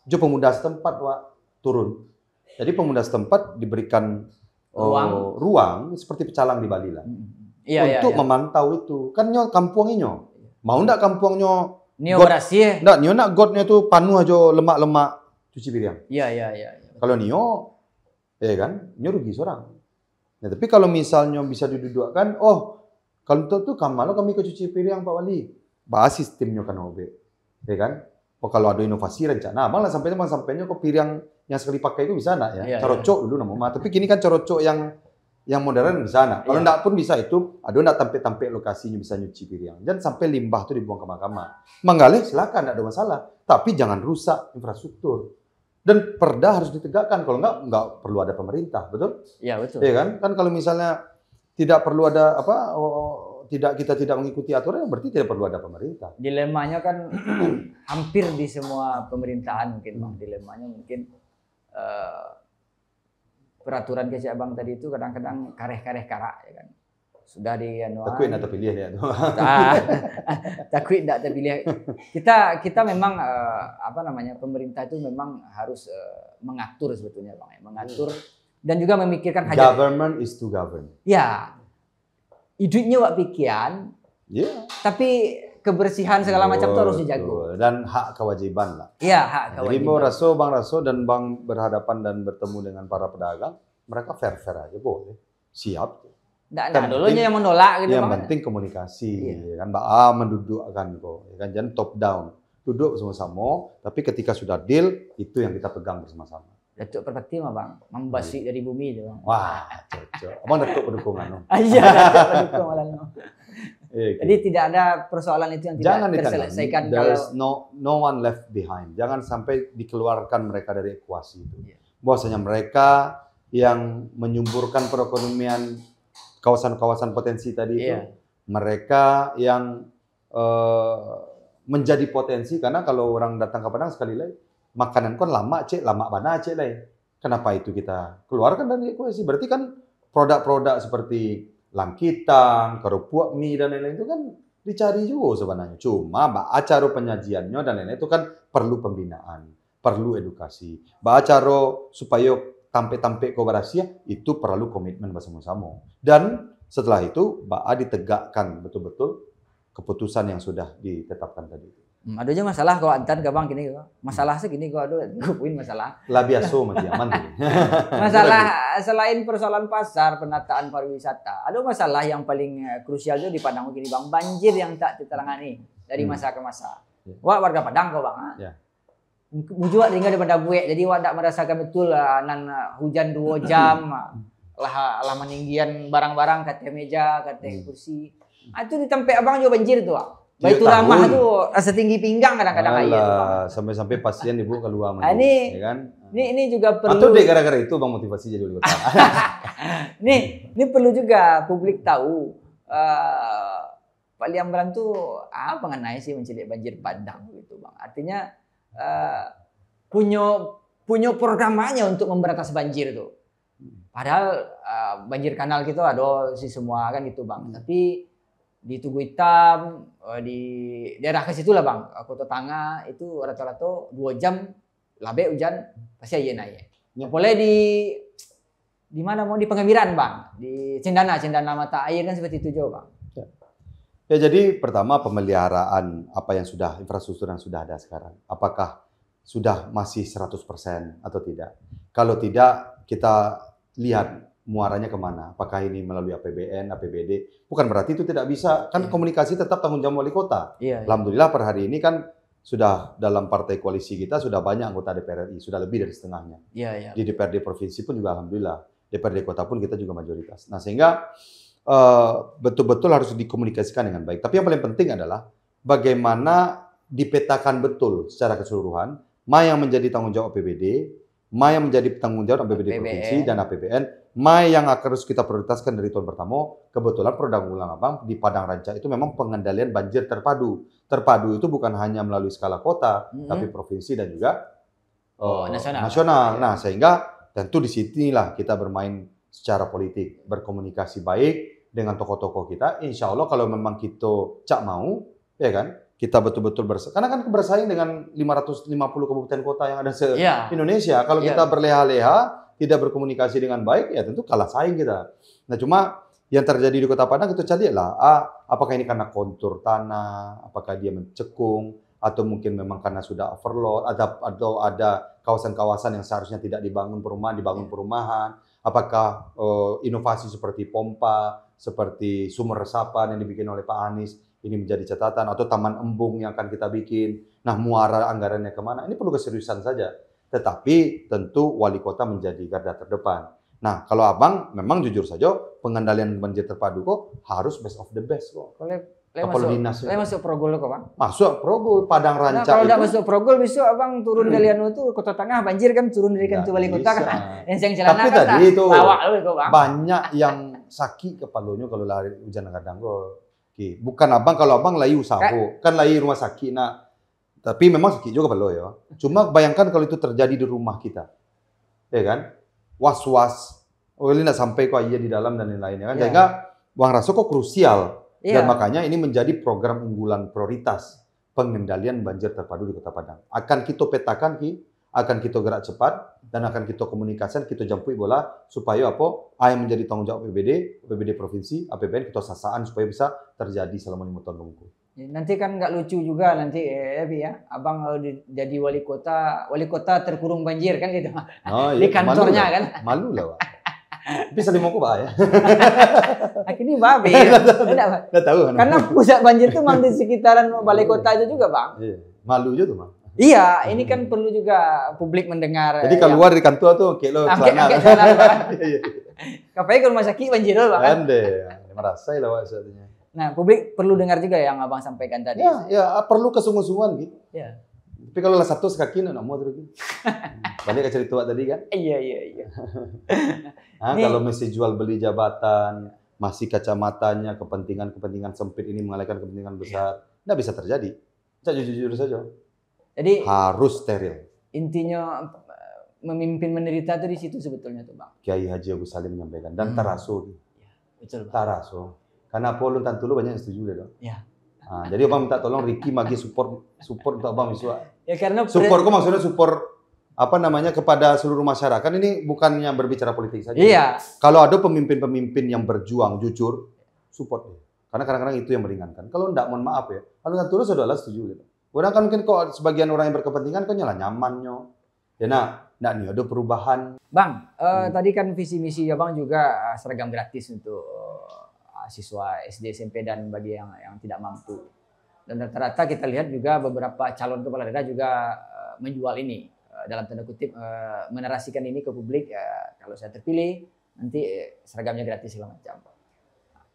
Itu pemuda setempat, Wak, turun. Jadi pemuda setempat diberikan ruang oh, ruang seperti pecalang di Bali lah Iya, untuk iya, iya. memantau itu. Kan nyo kampung nyo. Mau ndak kampung nyo Nyo berasi. Ya? Ndak, nyo nak godnya tuh panu aja lemak-lemak cuci piring. Iya, iya, iya. iya. Kalau nio ya kan, nio rugi seorang. Nah, tapi kalau misalnya bisa didudukkan, oh kalau itu tuh kamar kami ke cuci piring Pak Wali. Bahas sistemnya kan obek. Ya kan? Oh, kalau ada inovasi rencana, malah sampai sampainya ke piring yang sekali pakai itu bisa enggak ya? Yeah, corocok yeah. dulu namanya. Tapi kini kan corocok yang yang modern bisa enggak? Kalau yeah. enggak pun bisa itu, aduh enggak tampil-tampil lokasinya bisa nyuci piring. Dan sampai limbah itu dibuang ke mahkamah. Menggalih silakan enggak ada masalah, tapi jangan rusak infrastruktur. Dan perda harus ditegakkan kalau enggak enggak perlu ada pemerintah, betul? Iya, betul. Iya kan? Kan kalau misalnya tidak perlu ada apa oh, tidak kita tidak mengikuti aturan berarti tidak perlu ada pemerintah. Dilemanya kan <clears throat> hampir di semua pemerintahan mungkin hmm. dilemanya mungkin Eh, peraturan kasih abang tadi itu kadang-kadang kareh-kareh karak ya kan sudah di anu takwin atau pilih ya nah, <laughs> tidak terpilih kita kita memang uh, apa namanya pemerintah itu memang harus uh, mengatur sebetulnya bang ya mengatur hmm. dan juga memikirkan hajat government is to govern ya hidupnya wak pikiran yeah. tapi kebersihan segala macam itu harus dijaga dan hak kewajiban lah. Iya, hak kewajiban. Jadi mau Bang Rasul dan Bang berhadapan dan bertemu dengan para pedagang, mereka fair fair aja boleh. Siap. Nah, nah dulunya yang menolak gitu. Iya, yang kan. penting komunikasi iya. Ya kan, Mbak A mendudukkan kok, ya kan jangan top down. Duduk bersama-sama, tapi ketika sudah deal itu yang kita pegang bersama-sama. Datuk Perpati mah bang, membasi iya. dari bumi itu bang. Wah, cocok. Abang datuk pendukung anu. <laughs> Iya, datuk pendukung lah. <laughs> Okay. Iya, iya. Jadi tidak ada persoalan itu yang tidak terselesaikan. There is no no one left behind. Jangan sampai dikeluarkan mereka dari ekuasi itu. Yeah. Bahwasanya mereka yang menyumburkan perekonomian kawasan-kawasan potensi tadi yeah. itu, iya. mereka yang uh, menjadi potensi karena kalau orang datang ke Padang sekali lagi makanan kan lama cek lama mana cek lain. Kenapa itu kita keluarkan dari ekuasi? Berarti kan produk-produk seperti lam kitang, kerupuk mie dan lain-lain itu kan dicari juga sebenarnya. Cuma acaro penyajiannya dan lain-lain itu kan perlu pembinaan, perlu edukasi. acaro supaya tampe-tampe kooperasi ya, itu perlu komitmen bersama-sama. Dan setelah itu, mbak A ditegakkan betul-betul keputusan yang sudah ditetapkan tadi. Hmm, ada aja masalah kau antan gampang gini kok. Masalah sih segini kau aduh kupuin <laughs> masalah. Lah biasa mah aman <laughs> Masalah selain persoalan pasar, penataan pariwisata, ada masalah yang paling eh, krusial itu di Padang begini Bang, banjir yang tak diterangani dari hmm. masa ke masa. Ya. Wah warga Padang kau Bang. Ah. Ya. bujuk tinggal di Padang gue, jadi wah tak merasakan betul lah, eh, nan eh, hujan dua <coughs> jam, lah lah meninggian barang-barang kate meja, kate hmm. kursi. Ah, itu di tempat abang juga banjir tuh. Baik itu iya, ramah tuh setinggi pinggang kadang-kadang aja. Iya, Sampai-sampai pasien ibu keluar ah, mandi, ini, ya kan? Ini ini juga perlu. Atau deh gara-gara itu bang motivasi jadi wali kota. ini, <laughs> ini perlu juga publik tahu. Uh, Pak Liambran tuh ah, mengenai sih mencilik banjir bandang gitu bang. Artinya uh, punya punya programnya untuk memberantas banjir tuh. Padahal uh, banjir kanal kita ada si semua kan gitu bang. Tapi di Tugu Hitam, eh, di daerah ke situ lah bang, Kota Tanga itu rata-rata dua jam labe hujan pasti aja naik. Ya. Boleh di di mana mau di Pengembiran bang, di Cendana, Cendana mata air kan seperti itu juga bang. Ya. ya jadi pertama pemeliharaan apa yang sudah infrastruktur yang sudah ada sekarang, apakah sudah masih 100% atau tidak? Kalau tidak kita lihat muaranya kemana? Apakah ini melalui APBN, APBD? Bukan berarti itu tidak bisa. Kan iya. komunikasi tetap tanggung jawab wali kota. yeah. Iya. Alhamdulillah per hari ini kan sudah dalam partai koalisi kita sudah banyak anggota DPR RI, sudah lebih dari setengahnya. Iya, iya. Di DPRD provinsi pun juga alhamdulillah, DPRD kota pun kita juga mayoritas. Nah, sehingga eh, betul-betul uh, harus dikomunikasikan dengan baik. Tapi yang paling penting adalah bagaimana dipetakan betul secara keseluruhan, mana yang menjadi tanggung jawab APBD, Ma yang menjadi tanggung jawab APBD APBN. provinsi dan APBN, Ma yang akan harus kita prioritaskan dari tahun pertama, kebetulan produk ulang abang di Padang Ranca itu memang pengendalian banjir terpadu. Terpadu itu bukan hanya melalui skala kota, mm -hmm. tapi provinsi dan juga oh, uh, nasional. nasional. Iya. Nah, sehingga tentu di sinilah kita bermain secara politik, berkomunikasi baik dengan tokoh-tokoh kita. Insya Allah kalau memang kita cak mau, ya kan, kita betul-betul bersaing. Karena kan bersaing dengan 550 kabupaten kota yang ada di iya. yeah. Indonesia. Kalau yeah. kita berleha-leha, tidak berkomunikasi dengan baik, ya tentu kalah saing kita. Nah cuma yang terjadi di Kota Padang kita cari lah, ah, apakah ini karena kontur tanah, apakah dia mencekung, atau mungkin memang karena sudah overload, ada atau ada kawasan-kawasan yang seharusnya tidak dibangun perumahan, dibangun iya. perumahan. Apakah uh, inovasi seperti pompa, seperti sumur resapan yang dibikin oleh Pak Anies ini menjadi catatan atau taman embung yang akan kita bikin. Nah muara anggarannya kemana? Ini perlu keseriusan saja. Tetapi tentu wali kota menjadi garda terdepan. Nah kalau abang memang jujur saja pengendalian banjir terpadu kok harus best of the best kok. Kalau masuk, dinas. Ya. masuk progol kok, Bang? Masuk progol Padang Ranca. Nah, kalau udah masuk progol besok Abang turun hmm. dari anu tuh Kota Tengah banjir kan turun dari kan wali kota kan. <laughs> Yang celana Tapi kan tadi itu Bang. Banyak yang sakit kepalanya kalau lari hujan kadang kok. Okay. Bukan abang kalau abang layu sabo, kan layu rumah sakit nak. Tapi memang sakit juga perlu ya. Cuma bayangkan kalau itu terjadi di rumah kita. Ya kan? Was-was. Oh ini nak sampai kok iya di dalam dan lain-lain ya kan. Yeah. Sehingga uang rasa kok krusial. Yeah. Dan makanya ini menjadi program unggulan prioritas pengendalian banjir terpadu di Kota Padang. Akan kita petakan ki akan kita gerak cepat dan akan kita komunikasikan, kita jemput bola supaya apa? Ayah menjadi tanggung jawab PBD PBD provinsi, APBN kita sasaan supaya bisa terjadi selama lima tahun mengukur. Ya, nanti kan nggak lucu juga nanti eh, eh ya, abang kalau jadi wali kota, wali kota terkurung banjir kan gitu. Oh, iya. Di kantornya malu kan. Malu lah. Pak. Tapi saling mau pak ya. <laughs> Akhirnya babi Enggak iya, tahu. Kan? Karena pusat banjir itu memang di sekitaran <laughs> balai kota aja juga bang. Iya. Malu aja tuh bang. Iya, ini kan perlu juga publik mendengar. Jadi eh, kalau ya. di kantor tuh kilo celana. Angkat celana. Kapai ke rumah sakit banjir lo kan. Ande, merasa lah ya. sebenarnya. Nah, publik perlu dengar juga yang Abang sampaikan tadi. Ya, ya perlu kesungguh-sungguhan gitu. Ya. Tapi kalau lah satu sekaki nak mau terus. <laughs> Balik ke cerita tadi kan? Iya, iya, iya. nah, <laughs> kalau mesti jual beli jabatan, masih kacamatanya kepentingan-kepentingan sempit ini mengalahkan kepentingan besar, tidak iya. ya. bisa terjadi. Saya jujur-jujur saja. Jadi harus steril. Intinya eh, memimpin menderita itu di situ sebetulnya tuh bang. Kiai Haji Abu Salim menyampaikan dan hmm. tarasul. Ya, betul. Bang. Tarasul. Karena Polun Tantulu banyak yang setuju deh dong. Ya. Nah, jadi abang minta tolong Ricky magi support support untuk abang Miswa. Ya karena support maksudnya support apa namanya kepada seluruh masyarakat ini bukannya berbicara politik saja. Iya. Kalau ada pemimpin-pemimpin yang berjuang jujur, support Karena kadang-kadang itu yang meringankan. Kalau enggak, mohon maaf ya. Kalau Tantulu adalah setuju gitu. Orang kan mungkin kok sebagian orang yang berkepentingan kok nyala nyamannya. Ya nah, nah nih ada perubahan. Bang, uh, hmm. tadi kan visi misi ya Bang juga eh, seragam gratis untuk uh, siswa SD SMP dan bagi yang yang tidak mampu. Dan rata-rata kita lihat juga beberapa calon kepala daerah juga uh, menjual ini uh, dalam tanda kutip uh, menarasikan ini ke publik uh, kalau saya terpilih nanti seragamnya gratis segala macam.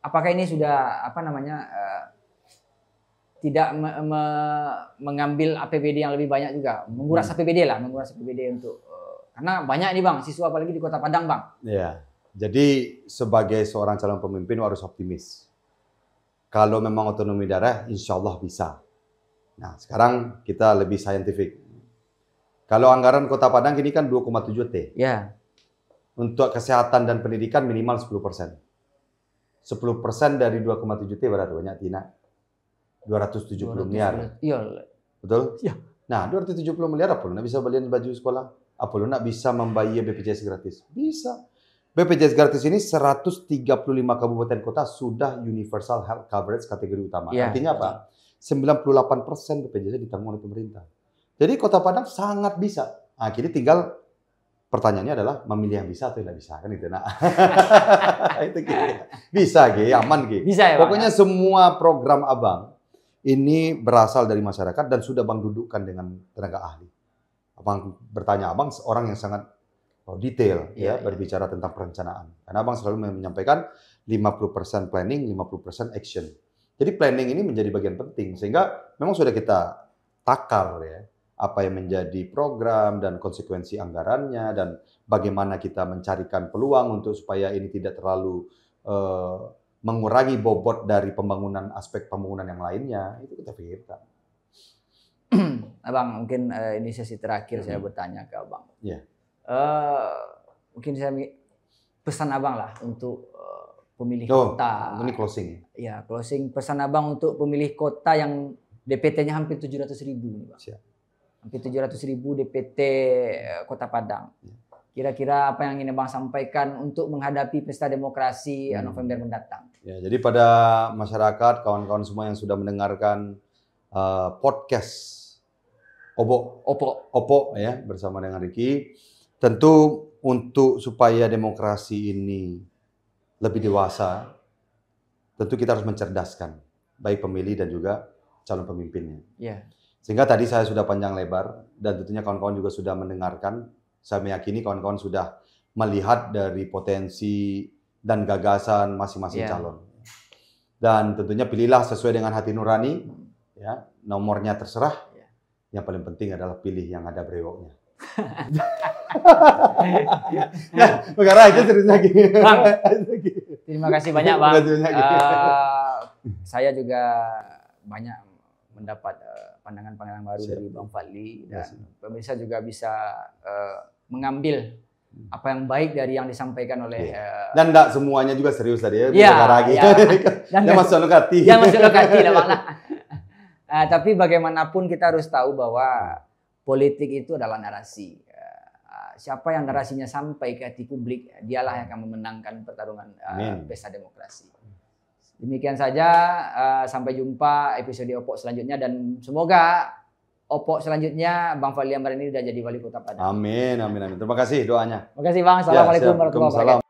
Apakah ini sudah apa namanya uh, tidak me me mengambil APBD yang lebih banyak juga, menguras hmm. APBD lah, menguras APBD untuk uh, karena banyak nih bang siswa apalagi di Kota Padang bang. Iya, jadi sebagai seorang calon pemimpin harus optimis. Kalau memang otonomi daerah, insya Allah bisa. Nah sekarang kita lebih saintifik. Kalau anggaran Kota Padang ini kan 2,7 T. Ya. Untuk kesehatan dan pendidikan minimal 10 persen. 10 persen dari 2,7 T berarti banyak Tina. 270, miliar. Iya. Betul? Iya. Nah, 270 miliar apa lu nak bisa beliin baju sekolah? Apa lu nak bisa membayar BPJS gratis? Bisa. BPJS gratis ini 135 kabupaten kota sudah universal health coverage kategori utama. Ya, Artinya apa? 98% BPJS ditanggung oleh pemerintah. Jadi Kota Padang sangat bisa. Nah, kini tinggal pertanyaannya adalah memilih yang bisa atau tidak bisa kan itu nak. <laughs> itu Ki. Bisa Ki, aman Ki. Bisa ya. Pokoknya bang. Ya? semua program Abang ini berasal dari masyarakat dan sudah Bang dudukkan dengan tenaga ahli. Abang bertanya, Abang seorang yang sangat oh, detail iya, ya, ya, ya berbicara tentang perencanaan. Karena Abang selalu menyampaikan 50% planning, 50% action. Jadi planning ini menjadi bagian penting sehingga memang sudah kita takar ya apa yang menjadi program dan konsekuensi anggarannya dan bagaimana kita mencarikan peluang untuk supaya ini tidak terlalu uh, mengurangi bobot dari pembangunan aspek pembangunan yang lainnya itu kita pikirkan. <clears throat> Abang mungkin uh, ini sesi terakhir hmm. saya bertanya ke abang. Yeah. Iya. Uh, mungkin saya pesan abang lah untuk eh, pemilih oh, kota. Ini closing. Ya closing pesan abang untuk pemilih kota yang DPT-nya hampir tujuh ratus ribu. Siap. Hampir tujuh ratus ribu DPT eh, Kota Padang. Ya kira-kira apa yang ingin Bang sampaikan untuk menghadapi pesta demokrasi uh, hmm. November mendatang. Ya, jadi pada masyarakat, kawan-kawan semua yang sudah mendengarkan uh, podcast opo Opo, Opo ya bersama dengan Riki, tentu untuk supaya demokrasi ini lebih dewasa, tentu kita harus mencerdaskan baik pemilih dan juga calon pemimpinnya. Yeah. Sehingga tadi saya sudah panjang lebar dan tentunya kawan-kawan juga sudah mendengarkan saya meyakini kawan-kawan sudah melihat dari potensi dan gagasan masing-masing yeah. calon. Dan tentunya pilihlah sesuai dengan hati nurani, ya nomornya terserah. Iya. Yang paling penting adalah pilih yang ada brewoknya. <laughs> nah, itu seriusnya gini. <laughs> Bang, terima kasih banyak Bang. Uh, eh, saya juga banyak mendapat eh, pandangan-pandangan baru Siap. dari Bang Fadli iya, dan pemirsa juga bisa uh, mengambil apa yang baik dari yang disampaikan oleh yeah. Iya. uh, dan tidak semuanya juga serius tadi ya yeah, lagi yeah. dan yang masuk look hati yang masuk look lah uh, <laughs> tapi bagaimanapun kita harus tahu bahwa politik itu adalah narasi uh, siapa yang narasinya sampai ke hati publik dialah yang akan memenangkan pertarungan uh, pesta demokrasi demikian saja uh, sampai jumpa episode opok selanjutnya dan semoga Oppo selanjutnya Bang Fadli Ambar ini sudah jadi wali kota Padang. Amin, amin, amin. Terima kasih doanya. Terima kasih Bang. Ya, Assalamualaikum ya, warahmatullahi wabarakatuh.